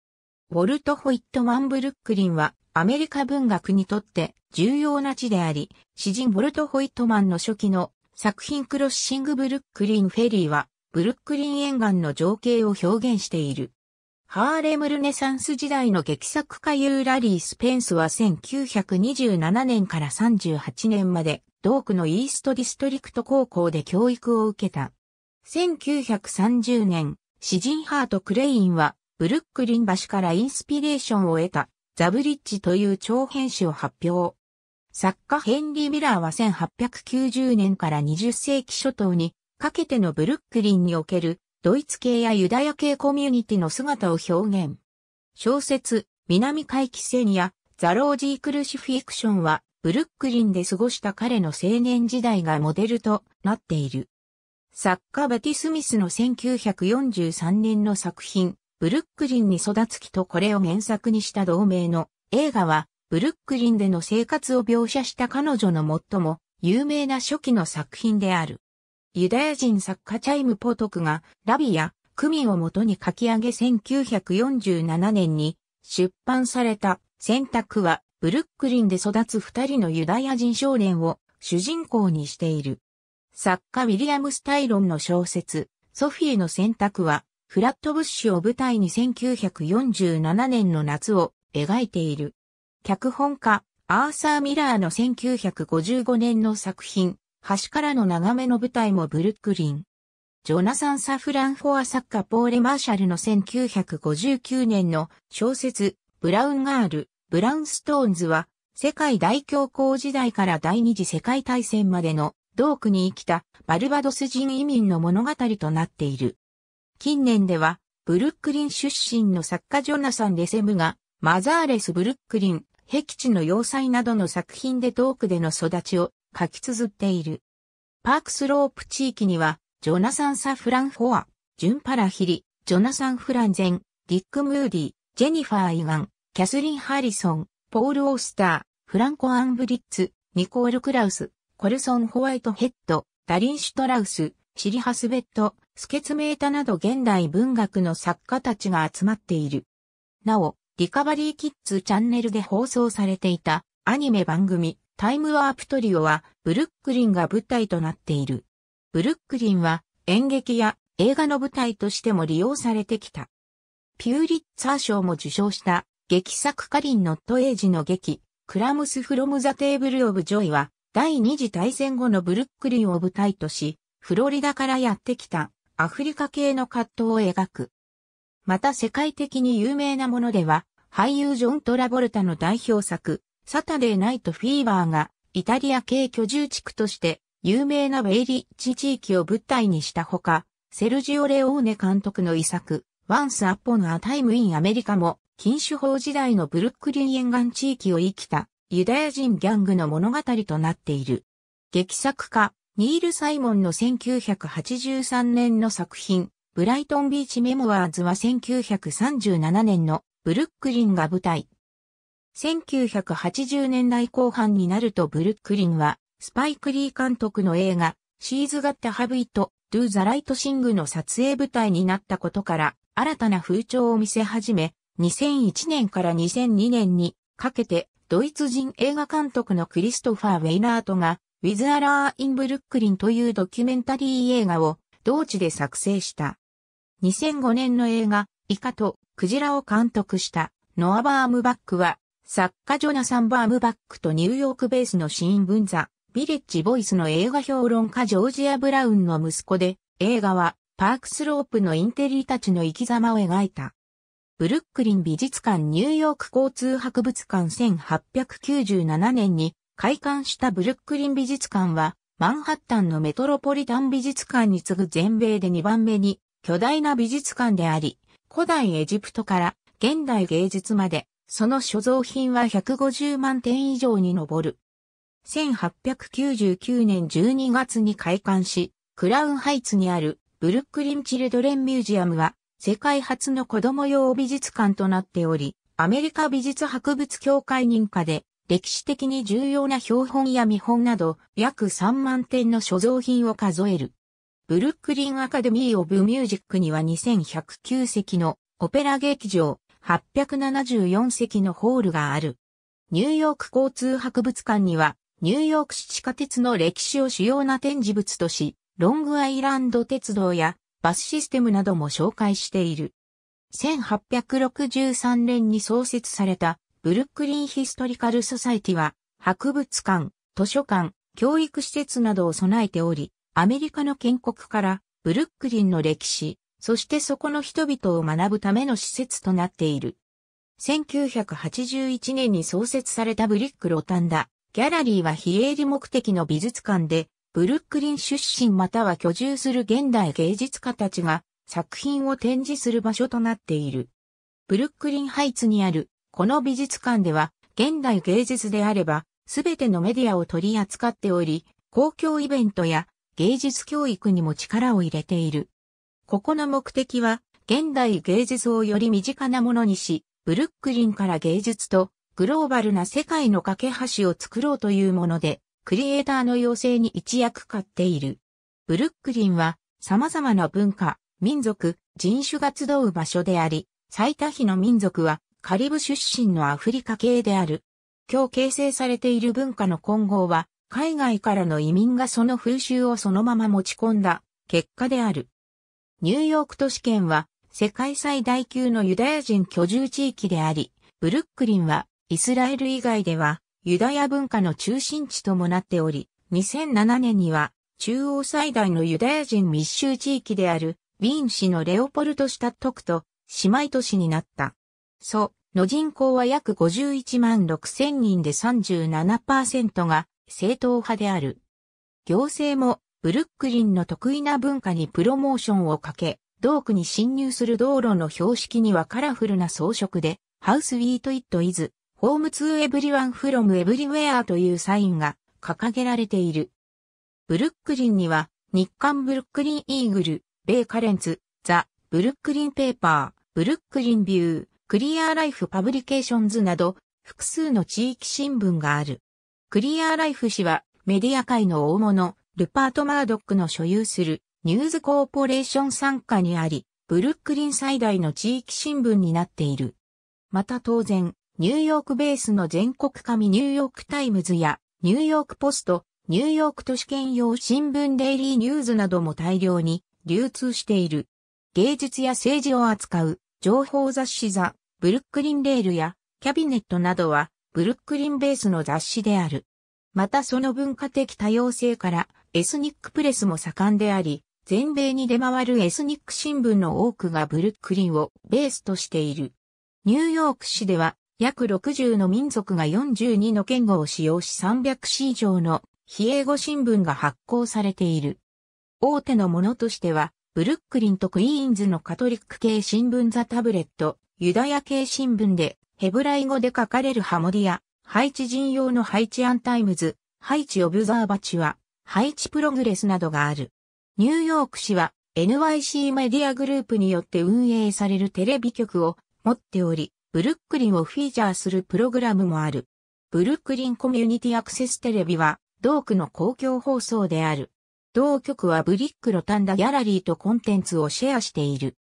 [SPEAKER 1] ウォルト・ホイットマン・ブルックリンはアメリカ文学にとって重要な地であり、詩人ウォルト・ホイットマンの初期の作品クロッシング・ブルックリン・フェリーは、ブルックリン沿岸の情景を表現している。ハーレムルネサンス時代の劇作家ユーラリー・スペンスは1927年から38年まで、同区のイーストディストリクト高校で教育を受けた。1930年、詩人ハート・クレインは、ブルックリン橋からインスピレーションを得た、ザブリッジという長編集を発表。作家ヘンリー・ミラーは1890年から20世紀初頭にかけてのブルックリンにおけるドイツ系やユダヤ系コミュニティの姿を表現。小説、南回帰戦やザロージークルシフィクションは、ブルックリンで過ごした彼の青年時代がモデルとなっている。作家ベティ・スミスの1943年の作品、ブルックリンに育つ木とこれを原作にした同名の映画は、ブルックリンでの生活を描写した彼女の最も有名な初期の作品である。ユダヤ人作家チャイム・ポトクが、ラビや、クミをもとに書き上げ1947年に出版された選択は、ブルックリンで育つ二人のユダヤ人少年を主人公にしている。作家ウィリアム・スタイロンの小説、ソフィーの選択は、フラットブッシュを舞台に1947年の夏を描いている。脚本家、アーサー・ミラーの1955年の作品、橋からの眺めの舞台もブルックリン。ジョナサン・サフラン・フォア作家ポーレ・マーシャルの1959年の小説、ブラウン・ガール、ブラウン・ストーンズは、世界大恐慌時代から第二次世界大戦までの、同区に生きたバルバドス人移民の物語となっている。近年では、ブルックリン出身の作家ジョナサン・レセムが、マザーレス・ブルックリン、壁地の要塞などの作品で同区での育ちを書き綴っている。パークスロープ地域には、ジョナサン・サフラン・フォア、ジュン・パラヒリ、ジョナサン・フランゼン、ディック・ムーディ、ジェニファー・イガン、キャスリン・ハリソン、ポール・オースター、フランコ・アンブリッツ、ニコール・クラウス、コルソン・ホワイトヘッド、ダリン・シュトラウス、シリハスベット、スケツメータなど現代文学の作家たちが集まっている。なお、リカバリーキッズチャンネルで放送されていたアニメ番組、タイムワープトリオは、ブルックリンが舞台となっている。ブルックリンは、演劇や映画の舞台としても利用されてきた。ピューリッツァー賞も受賞した、劇作カリン・ノット・エイジの劇、クラムス・フロム・ザ・テーブル・オブ・ジョイは、第二次大戦後のブルックリンを舞台とし、フロリダからやってきたアフリカ系の葛藤を描く。また世界的に有名なものでは、俳優ジョン・トラボルタの代表作、サタデーナイトフィーバーがイタリア系居住地区として有名なベイリッチ地域を舞台にしたほか、セルジオ・レオーネ監督の遺作、ワンス・アッポ o ア・タイム・イン・アメリカも、禁酒法時代のブルックリン沿岸地域を生きたユダヤ人ギャングの物語となっている。劇作家、ニール・サイモンの1983年の作品、ブライトンビーチメモワーズは1937年のブルックリンが舞台、1980年代後半になるとブルックリンは、スパイクリー監督の映画、シーズ・ガッタ・ハブ・イト、ドゥ・ザ・ライト・シングの撮影舞台になったことから、新たな風潮を見せ始め、2001年から2002年にかけて、ドイツ人映画監督のクリストファー・ウェイナートが、ウィズ・アラー・イン・ブルックリンというドキュメンタリー映画を、同地で作成した。2005年の映画、イカとクジラを監督した、ノア・バームバックは、作家ジョナサン・バームバックとニューヨークベースの新聞ザ・ビレッジ・ボイスの映画評論家ジョージア・ブラウンの息子で、映画はパークスロープのインテリたちの生き様を描いた。ブルックリン美術館ニューヨーク交通博物館1897年に開館したブルックリン美術館は、マンハッタンのメトロポリタン美術館に次ぐ全米で2番目に巨大な美術館であり、古代エジプトから現代芸術までその所蔵品は150万点以上に上る。1899年12月に開館し、クラウンハイツにあるブルックリン・チルドレン・ミュージアムは世界初の子供用美術館となっており、アメリカ美術博物協会認可で歴史的に重要な標本や見本など約3万点の所蔵品を数える。ブルックリンアカデミー・オブ・ミュージックには2109席のオペラ劇場、874席のホールがある。ニューヨーク交通博物館には、ニューヨーク市地下鉄の歴史を主要な展示物とし、ロングアイランド鉄道やバスシステムなども紹介している。1863年に創設されたブルックリンヒストリカルソサイティは博物館、図書館、教育施設などを備えており、アメリカの建国からブルックリンの歴史、そしてそこの人々を学ぶための施設となっている。1981年に創設されたブリック・ロタンダ、ギャラリーは非営利目的の美術館で、ブルックリン出身または居住する現代芸術家たちが作品を展示する場所となっている。ブルックリンハイツにあるこの美術館では現代芸術であればすべてのメディアを取り扱っており、公共イベントや芸術教育にも力を入れている。ここの目的は、現代芸術をより身近なものにし、ブルックリンから芸術とグローバルな世界の架け橋を作ろうというもので、クリエイターの要請に一役買っている。ブルックリンは様々な文化、民族、人種が集う場所であり、最多比の民族はカリブ出身のアフリカ系である。今日形成されている文化の混合は、海外からの移民がその風習をそのまま持ち込んだ結果である。ニューヨーク都市圏は世界最大級のユダヤ人居住地域であり、ブルックリンはイスラエル以外ではユダヤ文化の中心地ともなっており、2007年には中央最大のユダヤ人密集地域であるウィーン市のレオポルトシタット区と姉妹都市になった。そう、の人口は約51万6千人で37%が正統派である。行政もブルックリンの得意な文化にプロモーションをかけ、道区に侵入する道路の標識にはカラフルな装飾で、ハウスウィートイットイズ、ホームツーエブリワンフロムエブリウェアというサインが掲げられている。ブルックリンには、日刊ブルックリンイーグル、米カレンツ、ザ、ブルックリンペーパー、ブルックリンビュー、クリアライフパブリケーションズなど、複数の地域新聞がある。クリアライフ氏は、メディア界の大物、ルパート・マードックの所有するニューズコーポレーション参加にあり、ブルックリン最大の地域新聞になっている。また当然、ニューヨークベースの全国紙ニューヨークタイムズやニューヨークポスト、ニューヨーク都市圏用新聞デイリーニューズなども大量に流通している。芸術や政治を扱う情報雑誌ザ、ブルックリンレールやキャビネットなどはブルックリンベースの雑誌である。またその文化的多様性からエスニックプレスも盛んであり、全米に出回るエスニック新聞の多くがブルックリンをベースとしている。ニューヨーク市では約60の民族が42の言語を使用し300市以上の非英語新聞が発行されている。大手のものとしては、ブルックリンとクイーンズのカトリック系新聞ザ・タブレット、ユダヤ系新聞でヘブライ語で書かれるハモディア、ハイチ人用のハイチアンタイムズ、ハイチ・オブザーバチは、ハイチプログレスなどがある。ニューヨーク市は NYC メディアグループによって運営されるテレビ局を持っており、ブルックリンをフィーチャーするプログラムもある。ブルックリンコミュニティアクセステレビは、同区の公共放送である。同局はブリックロタンダギャラリーとコンテンツをシェアしている。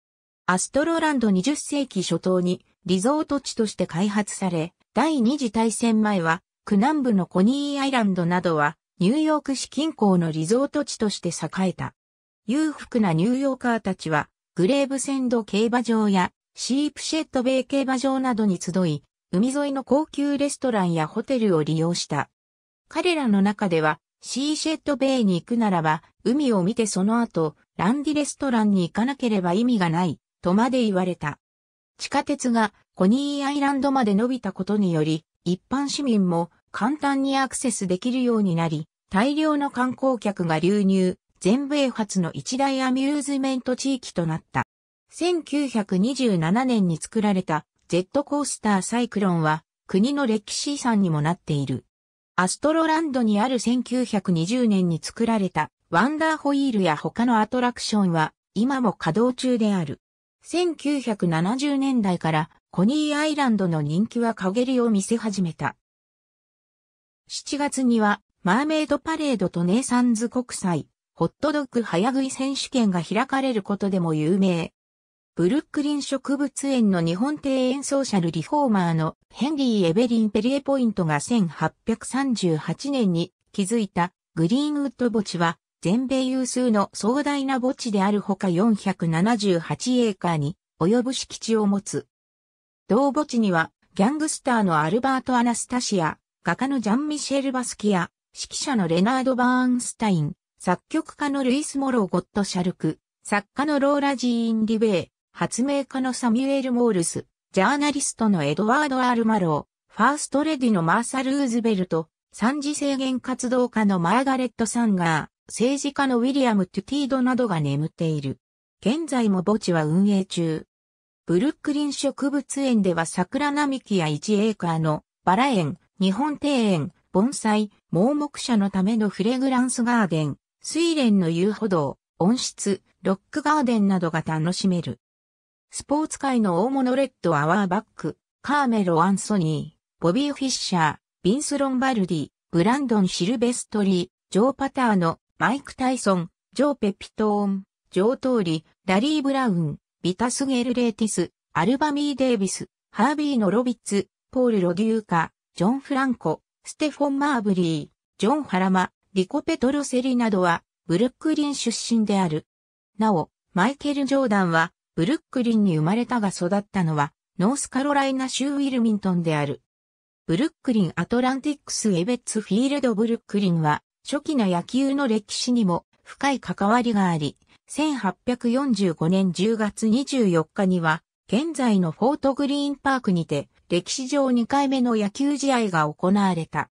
[SPEAKER 1] アストロランド20世紀初頭にリゾート地として開発され、第二次大戦前は、区南部のコニーアイランドなどはニューヨーク市近郊のリゾート地として栄えた。裕福なニューヨーカーたちは、グレーブセンド競馬場やシープシェットベイ競馬場などに集い、海沿いの高級レストランやホテルを利用した。彼らの中では、シーシェットベイに行くならば、海を見てその後、ランディレストランに行かなければ意味がない、とまで言われた。地下鉄がコニーアイランドまで伸びたことにより、一般市民も簡単にアクセスできるようになり、大量の観光客が流入、全米初の一大アミューズメント地域となった。1927年に作られたジェットコースターサイクロンは国の歴史遺産にもなっている。アストロランドにある1920年に作られたワンダーホイールや他のアトラクションは今も稼働中である。1970年代からコニーアイランドの人気は陰りを見せ始めた。7月には、マーメイドパレードとネイサンズ国際、ホットドッグ早食い選手権が開かれることでも有名。ブルックリン植物園の日本庭園ソーシャルリフォーマーのヘンリー・エベリン・ペリエポイントが1838年に築いたグリーンウッド墓地は全米有数の壮大な墓地であるほか478エーカーに及ぶ敷地を持つ。同墓地にはギャングスターのアルバート・アナスタシア、画家のジャン・ミシェル・バスキア、指揮者のレナード・バーンスタイン、作曲家のルイス・モロー・ゴット・シャルク、作家のローラ・ジーン・リベイ、発明家のサミュエル・モールス、ジャーナリストのエドワード・アール・マロー、ファーストレディのマーサ・ルーズベルト、三次制限活動家のマーガレット・サンガー、政治家のウィリアム・トゥティードなどが眠っている。現在も墓地は運営中。ブルックリン植物園では桜並木や1エーカーのバラ園、日本庭園、盆栽、盲目者のためのフレグランスガーデン、水蓮の遊歩道、温室、ロックガーデンなどが楽しめる。スポーツ界の大物レッドアワーバック、カーメロ・アンソニー、ボビー・フィッシャー、ビンス・ロンバルディ、ブランドン・シルベストリー、ジョー・パターノ、マイク・タイソン、ジョー・ペピトーン、ジョー・トーリ、ラリー・ブラウン、ビタス・ゲル・レーティス、アルバミー・デイビス、ハービーの・ロビッツ、ポール・ロデューカ、ジョン・フランコ、ステフォン・マーブリー、ジョン・ハラマ、リコ・ペトロセリなどは、ブルックリン出身である。なお、マイケル・ジョーダンは、ブルックリンに生まれたが育ったのは、ノースカロライナ州ウィルミントンである。ブルックリン・アトランティックス・エベッツ・フィールド・ブルックリンは、初期の野球の歴史にも深い関わりがあり、1845年10月24日には、現在のフォートグリーンパークにて、歴史上2回目の野球試合が行われた。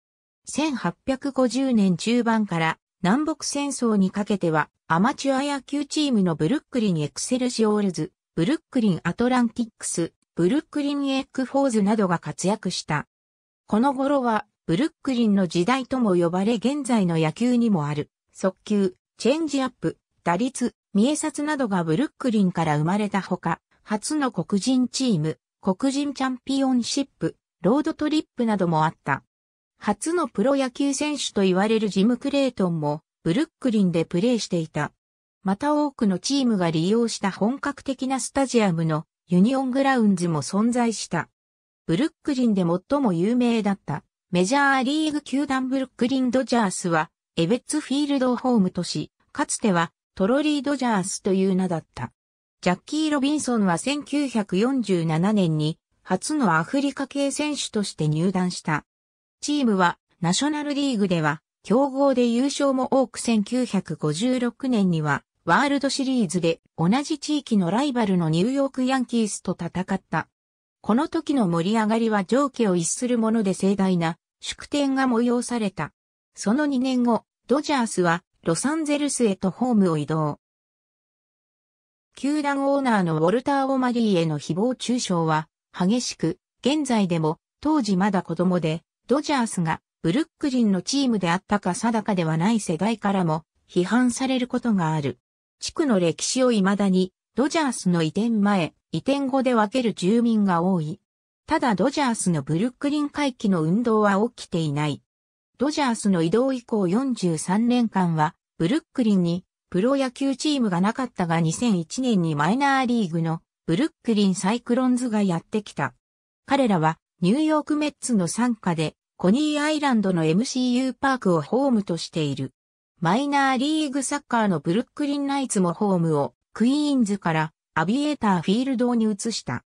[SPEAKER 1] 1850年中盤から南北戦争にかけてはアマチュア野球チームのブルックリンエクセルシオールズ、ブルックリンアトランティックス、ブルックリンエッグフォーズなどが活躍した。この頃はブルックリンの時代とも呼ばれ現在の野球にもある、速球、チェンジアップ、打率、三重札などがブルックリンから生まれたほか、初の黒人チーム、黒人チャンピオンシップ、ロードトリップなどもあった。初のプロ野球選手と言われるジム・クレイトンも、ブルックリンでプレーしていた。また多くのチームが利用した本格的なスタジアムのユニオングラウンズも存在した。ブルックリンで最も有名だったメジャーリーグ球団ブルックリンドジャースはエベッツフィールドをホームとし、かつてはトロリードジャースという名だった。ジャッキー・ロビンソンは1947年に初のアフリカ系選手として入団した。チームはナショナルリーグでは強豪で優勝も多く1956年にはワールドシリーズで同じ地域のライバルのニューヨークヤンキースと戦った。この時の盛り上がりは上下を逸するもので盛大な祝典が催された。その2年後、ドジャースはロサンゼルスへとホームを移動。球団オーナーのウォルター・オマリーへの誹謗中傷は激しく、現在でも当時まだ子供で、ドジャースがブルックリンのチームであったか定かではない世代からも批判されることがある。地区の歴史を未だにドジャースの移転前、移転後で分ける住民が多い。ただドジャースのブルックリン回帰の運動は起きていない。ドジャースの移動以降43年間はブルックリンにプロ野球チームがなかったが2001年にマイナーリーグのブルックリンサイクロンズがやってきた。彼らはニューヨークメッツの参加でコニーアイランドの MCU パークをホームとしている。マイナーリーグサッカーのブルックリンナイツもホームをクイーンズからアビエーターフィールドに移した。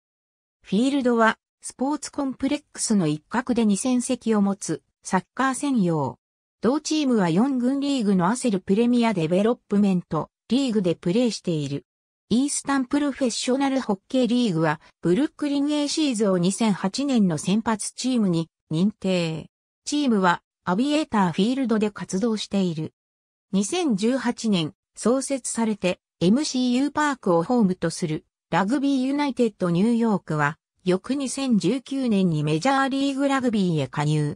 [SPEAKER 1] フィールドはスポーツコンプレックスの一角で2000席を持つサッカー専用同チームは4軍リーグのアセルプレミアデベロップメントリーグでプレーしている。イースタンプロフェッショナルホッケーリーグはブルックリン AC ズを2008年の先発チームに認定。チームはアビエーターフィールドで活動している。2018年創設されて MCU パークをホームとするラグビーユナイテッドニューヨークは翌2019年にメジャーリーグラグビーへ加入。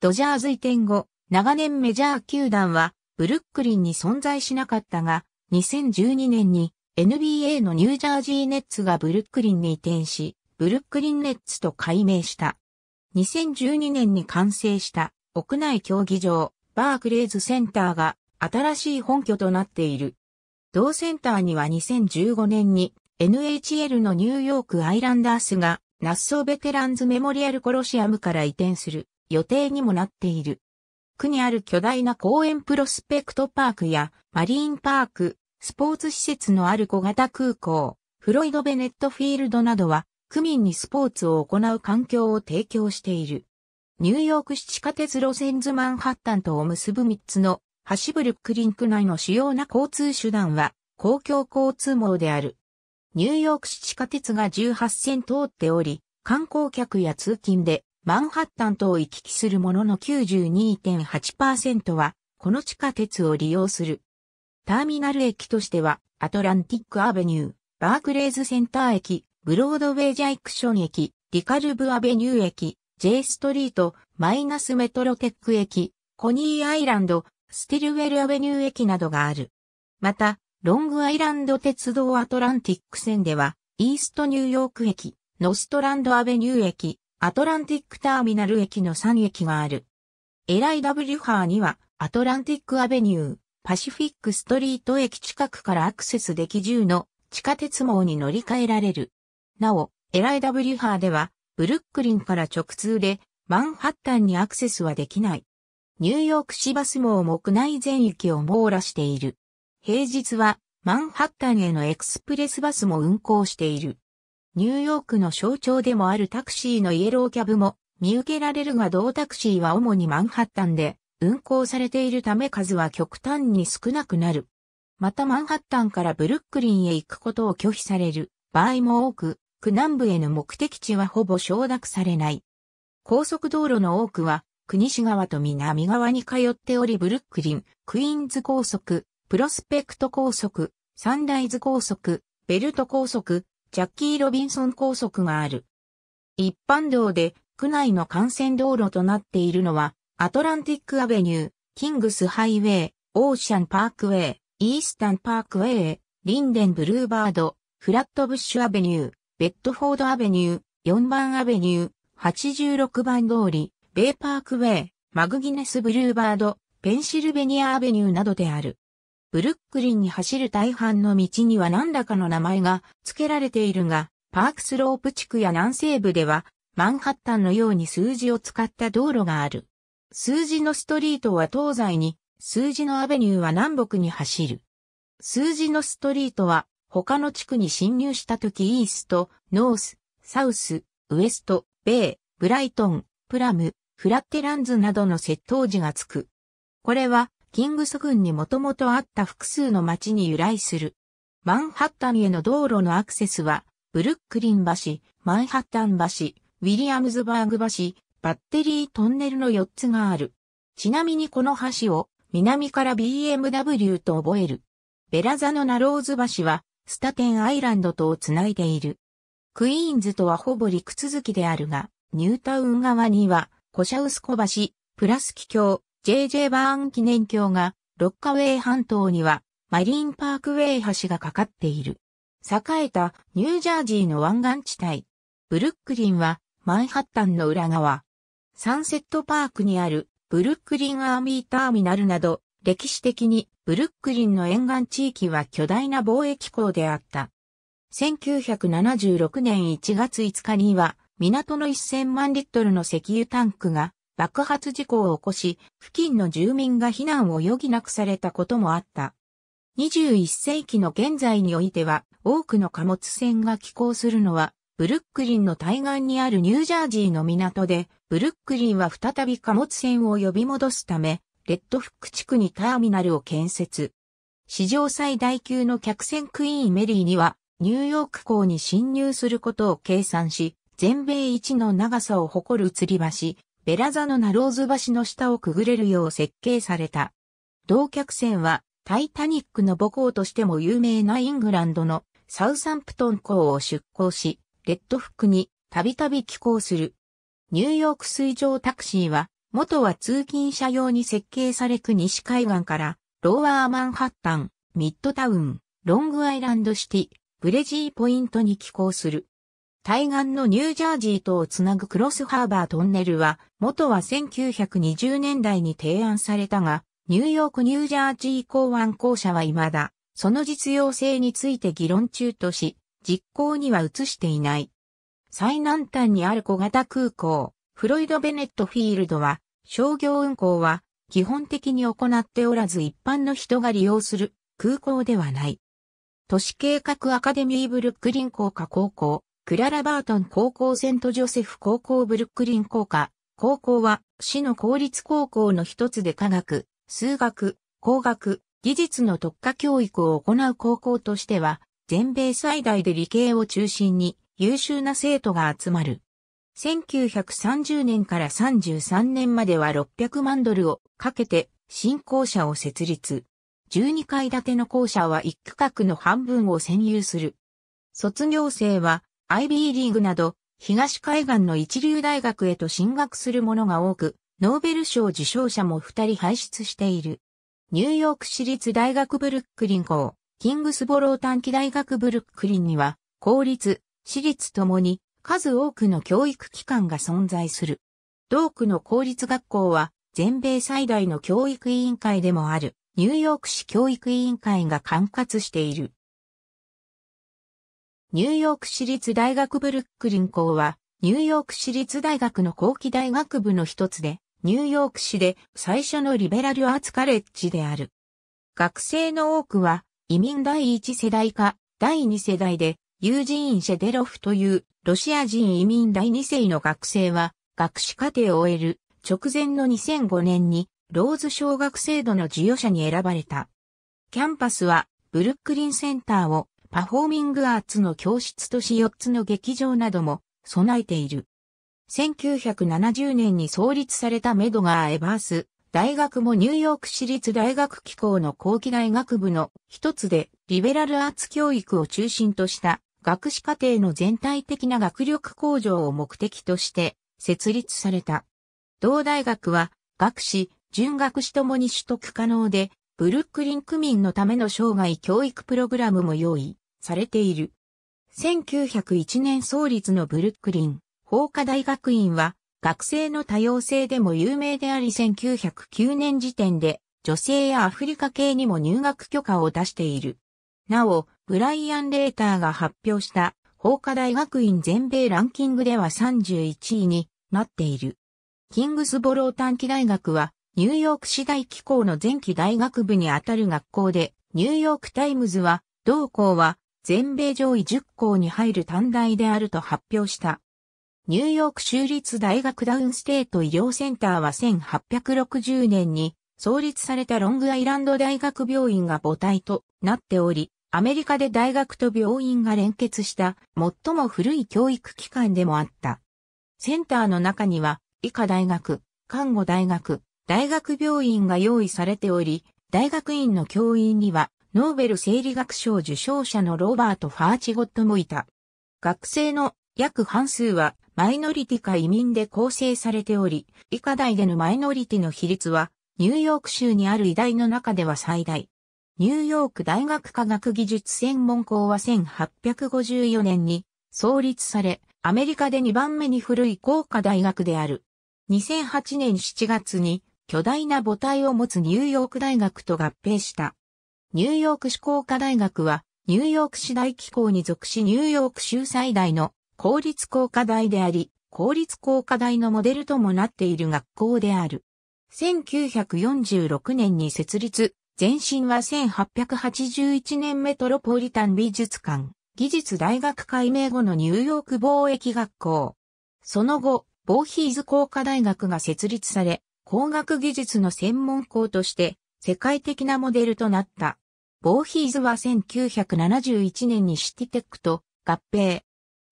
[SPEAKER 1] ドジャーズ移転後、長年メジャー球団はブルックリンに存在しなかったが、2012年に NBA のニュージャージーネッツがブルックリンに移転し、ブルックリンネッツと改名した。2012年に完成した屋内競技場バークレーズセンターが新しい本拠となっている。同センターには2015年に NHL のニューヨークアイランダースがナッソーベテランズメモリアルコロシアムから移転する予定にもなっている。区にある巨大な公園プロスペクトパークやマリーンパーク、スポーツ施設のある小型空港、フロイド・ベネットフィールドなどは、区民にスポーツを行う環境を提供している。ニューヨーク市地下鉄路線ズマンハッタンとを結ぶ3つのハシブルックリンク内の主要な交通手段は公共交通網である。ニューヨーク市地下鉄が18線通っており、観光客や通勤でマンハッタンとを行き来するものの92.8%は、この地下鉄を利用する。ターミナル駅としては、アトランティックアベニュー、バークレーズセンター駅、ブロードウェイジャイクション駅、リカルブアベニュー駅、J ストリート、マイナスメトロテック駅、コニーアイランド、スティルウェルアベニュー駅などがある。また、ロングアイランド鉄道アトランティック線では、イーストニューヨーク駅、ノストランドアベニュー駅、アトランティックターミナル駅の3駅がある。エライブリュハーには、アトランティックアベニュー、パシフィックストリート駅近くからアクセスでき10の地下鉄網に乗り換えられる。なお、エライブリュハーでは、ブルックリンから直通で、マンハッタンにアクセスはできない。ニューヨーク市バス網も区内全域を網羅している。平日は、マンハッタンへのエクスプレスバスも運行している。ニューヨークの象徴でもあるタクシーのイエローキャブも見受けられるが同タクシーは主にマンハッタンで運行されているため数は極端に少なくなる。またマンハッタンからブルックリンへ行くことを拒否される場合も多く、区南部への目的地はほぼ承諾されない。高速道路の多くは、国市側と南側に通っておりブルックリン、クイーンズ高速、プロスペクト高速、サンライズ高速、ベルト高速、ジャッキー・ロビンソン高速がある。一般道で区内の幹線道路となっているのは、アトランティック・アベニュー、キングス・ハイウェイ、オーシャン・パークウェイ、イースタン・パークウェイ、リンデン・ブルーバード、フラット・ブッシュ・アベニュー、ベッドフォード・アベニュー、4番アベニュー、86番通り、ベイ・パークウェイ、マグギネス・ブルーバード、ペンシルベニア・アベニューなどである。ブルックリンに走る大半の道には何らかの名前が付けられているが、パークスロープ地区や南西部では、マンハッタンのように数字を使った道路がある。数字のストリートは東西に、数字のアベニューは南北に走る。数字のストリートは、他の地区に侵入した時イースト、ノース、サウス、ウエスト、ベイ、ブライトン、プラム、フラッテランズなどの窃盗時がつく。これはキングス郡にもともとあった複数の町に由来する。マンハッタンへの道路のアクセスは、ブルックリン橋、マンハッタン橋、ウィリアムズバーグ橋、バッテリートンネルの4つがある。ちなみにこの橋を南から BMW と覚える。ベラザのナローズ橋はスタテンアイランドとをつないでいる。クイーンズとはほぼ陸続きであるが、ニュータウン側にはコシャウスコ橋、プラスキ橋、JJ バーン記念橋が、ロッカウェイ半島には、マリンパークウェイ橋がかかっている。栄えたニュージャージーの湾岸地帯。ブルックリンは、マンハッタンの裏側。サンセットパークにある、ブルックリンアーミーターミナルなど、歴史的に、ブルックリンの沿岸地域は巨大な貿易港であった。1976年1月5日には、港の1000万リットルの石油タンクが爆発事故を起こし、付近の住民が避難を余儀なくされたこともあった。21世紀の現在においては、多くの貨物船が寄港するのは、ブルックリンの対岸にあるニュージャージーの港で、ブルックリンは再び貨物船を呼び戻すため、レッドフック地区にターミナルを建設。史上最大級の客船クイーンメリーには、ニューヨーク港に侵入することを計算し、全米一の長さを誇る吊り橋、ベラザのナローズ橋の下をくぐれるよう設計された。同客船はタイタニックの母港としても有名なイングランドのサウサンプトン港を出港し、レッドフックにたびたび寄港する。ニューヨーク水上タクシーは、元は通勤者用に設計されく西海岸から、ローワーマンハッタン、ミッドタウン、ロングアイランドシティ、ブレジーポイントに寄港する。対岸のニュージャージーとをつなぐクロスハーバートンネルは、元は1920年代に提案されたが、ニューヨーク・ニュージャージー港湾公社は未だ、その実用性について議論中とし、実行には移していない。最南端にある小型空港、フロイド・ベネット・フィールドは、商業運航は基本的に行っておらず一般の人が利用する空港ではない。都市計画アカデミーブルックリン工科高校、クララ・バートン高校セントジョセフ高校ブルックリン校科。高校は市の公立高校の一つで科学、数学、工学、技術の特化教育を行う高校としては、全米最大で理系を中心に優秀な生徒が集まる。1930年から33年までは600万ドルをかけて新校舎を設立。12階建ての校舎は一区画の半分を占有する。卒業生は IB リーグなど、東海岸の一流大学へと進学する者が多く、ノーベル賞受賞者も二人輩出している。ニューヨーク市立大学ブルックリン校、キングスボロー短期大学ブルックリンには、公立、私立ともに数多くの教育機関が存在する。同区の公立学校は、全米最大の教育委員会でもある、ニューヨーク市教育委員会が管轄している。ニューヨーク市立大学ブルックリン校は、ニューヨーク市立大学の後期大学部の一つで、ニューヨーク市で最初のリベラルアーツカレッジである。学生の多くは、移民第一世代か第二世代で、ユージーン・シェデロフというロシア人移民第二世の学生は、学士課程を終える直前の2005年に、ローズ小学制度の授与者に選ばれた。キャンパスは、ブルックリンセンターをパフォーミングアーツの教室とし4つの劇場なども備えている。1970年に創立されたメドガー・エバース大学もニューヨーク市立大学機構の後期大学部の一つでリベラルアーツ教育を中心とした学士課程の全体的な学力向上を目的として設立された。同大学は学士、準学士ともに取得可能で、ブルックリン区民のための生涯教育プログラムも用意。されている。1901年創立のブルックリン法科大学院は学生の多様性でも有名であり1909年時点で女性やアフリカ系にも入学許可を出している。なお、ブライアン・レーターが発表した法科大学院全米ランキングでは31位になっている。キングスボロー短期大学はニューヨーク市大機構の前期大学部にあたる学校でニューヨークタイムズは同校は全米上位10校に入る短大であると発表した。ニューヨーク州立大学ダウンステート医療センターは1860年に創立されたロングアイランド大学病院が母体となっており、アメリカで大学と病院が連結した最も古い教育機関でもあった。センターの中には、医科大学、看護大学、大学病院が用意されており、大学院の教員にはノーベル生理学賞受賞者のロバート・ファーチゴットもいた。学生の約半数はマイノリティか移民で構成されており、理科大でのマイノリティの比率はニューヨーク州にある医大の中では最大。ニューヨーク大学科学技術専門校は1854年に創立され、アメリカで2番目に古い工科大学である。2008年7月に巨大な母体を持つニューヨーク大学と合併した。ニューヨーク市工科大学は、ニューヨーク市大機構に属しニューヨーク州最大の公立工科大であり、公立工科大のモデルともなっている学校である。1946年に設立、前身は1881年メトロポリタン美術館、技術大学改名後のニューヨーク貿易学校。その後、ボーヒーズ工科大学が設立され、工学技術の専門校として世界的なモデルとなった。ボーヒーズは1971年にシティテックと合併。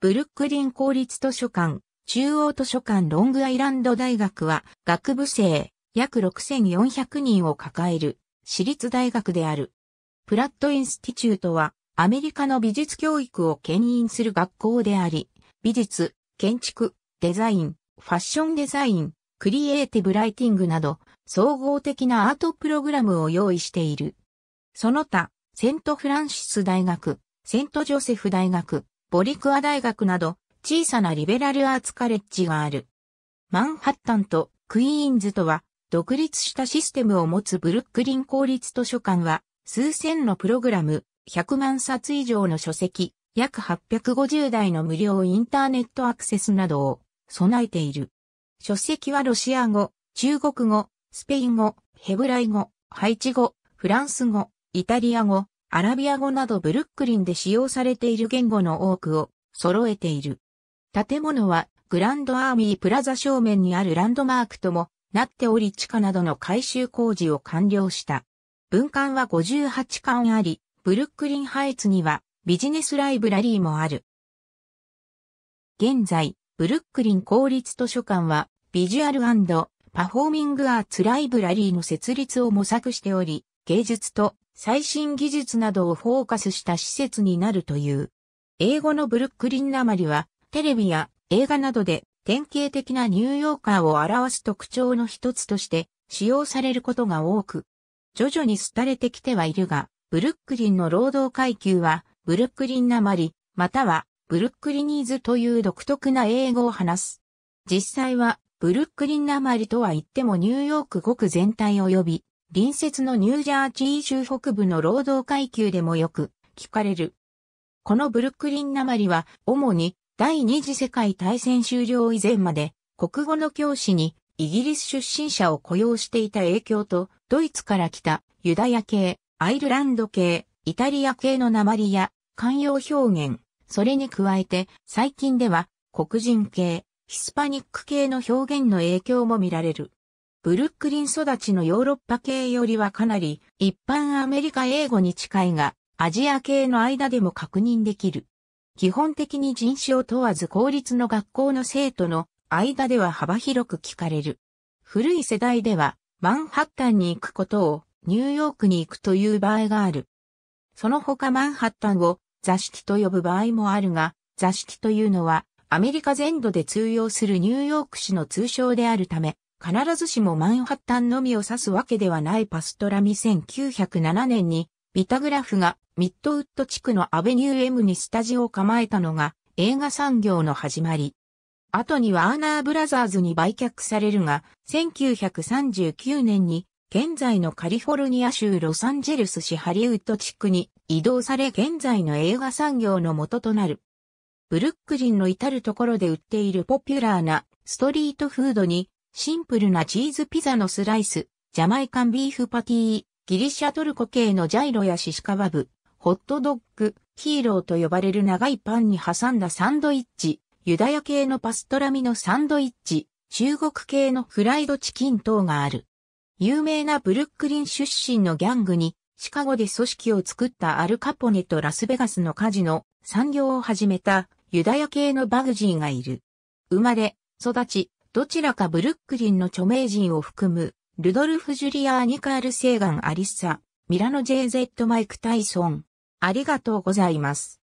[SPEAKER 1] ブルックリン公立図書館、中央図書館ロングアイランド大学は学部生約6400人を抱える私立大学である。プラットインスティチュートはアメリカの美術教育を牽引する学校であり、美術、建築、デザイン、ファッションデザイン、クリエイティブライティングなど総合的なアートプログラムを用意している。その他、セントフランシス大学、セントジョセフ大学、ボリクア大学など、小さなリベラルアーツカレッジがある。マンハッタンとクイーンズとは、独立したシステムを持つブルックリン公立図書館は、数千のプログラム、100万冊以上の書籍、約850台の無料インターネットアクセスなどを備えている。書籍はロシア語、中国語、スペイン語、ヘブライ語、ハイチ語、フランス語、イタリア語、アラビア語などブルックリンで使用されている言語の多くを揃えている。建物はグランドアーミープラザ正面にあるランドマークともなっており地下などの改修工事を完了した。文館は58館あり、ブルックリンハイツにはビジネスライブラリーもある。現在、ブルックリン公立図書館はビジュアルパフォーミングアーツライブラリーの設立を模索しており、芸術と最新技術などをフォーカスした施設になるという。英語のブルックリンなまりは、テレビや映画などで典型的なニューヨーカーを表す特徴の一つとして使用されることが多く、徐々に廃れてきてはいるが、ブルックリンの労働階級は、ブルックリンなまり、または、ブルックリニーズという独特な英語を話す。実際は、ブルックリンなまりとは言ってもニューヨーク国全体及び、隣接のニュージャージー州北部の労働階級でもよく聞かれる。このブルックリンなまりは、主に第二次世界大戦終了以前まで、国語の教師にイギリス出身者を雇用していた影響と、ドイツから来たユダヤ系、アイルランド系、イタリア系の鉛や、慣用表現、それに加えて、最近では、黒人系、ヒスパニック系の表現の影響も見られる。ブルックリン育ちのヨーロッパ系よりはかなり一般アメリカ英語に近いが、アジア系の間でも確認できる。基本的に人種を問わず公立の学校の生徒の間では幅広く聞かれる。古い世代では、マンハッタンに行くことをニューヨークに行くという場合がある。その他マンハッタンを座敷と呼ぶ場合もあるが、座敷というのはアメリカ全土で通用するニューヨーク市の通称であるため、必ずしもマンハッタンのみを指すわけではないパストラミ1907年に、ビタグラフがミッドウッド地区のアベニュー M にスタジオを構えたのが映画産業の始まり。後にワーナーブラザーズに売却されるが、1939年に現在のカリフォルニア州ロサンジェルス市ハリウッド地区に移動され現在の映画産業の元となるブルックリンの至るところで売っているポピュラーなストリートフードに、シンプルなチーズピザのスライス、ジャマイカンビーフパティギリシャトルコ系のジャイロやシシカバブ、ホットドッグ、ヒーローと呼ばれる長いパンに挟んだサンドイッチ、ユダヤ系のパストラミのサンドイッチ、中国系のフライドチキン等がある。有名なブルックリン出身のギャングに、シカゴで組織を作ったアルカポネとラスベガスのカジノ、産業を始めたユダヤ系のバグジーがいる。生まれ、育ち、どちらかブルックリンの著名人を含む、ルドルフ・ジュリアーニカール・セーガン・アリッサ、ミラノ JZ マイク・タイソン。ありがとうございます。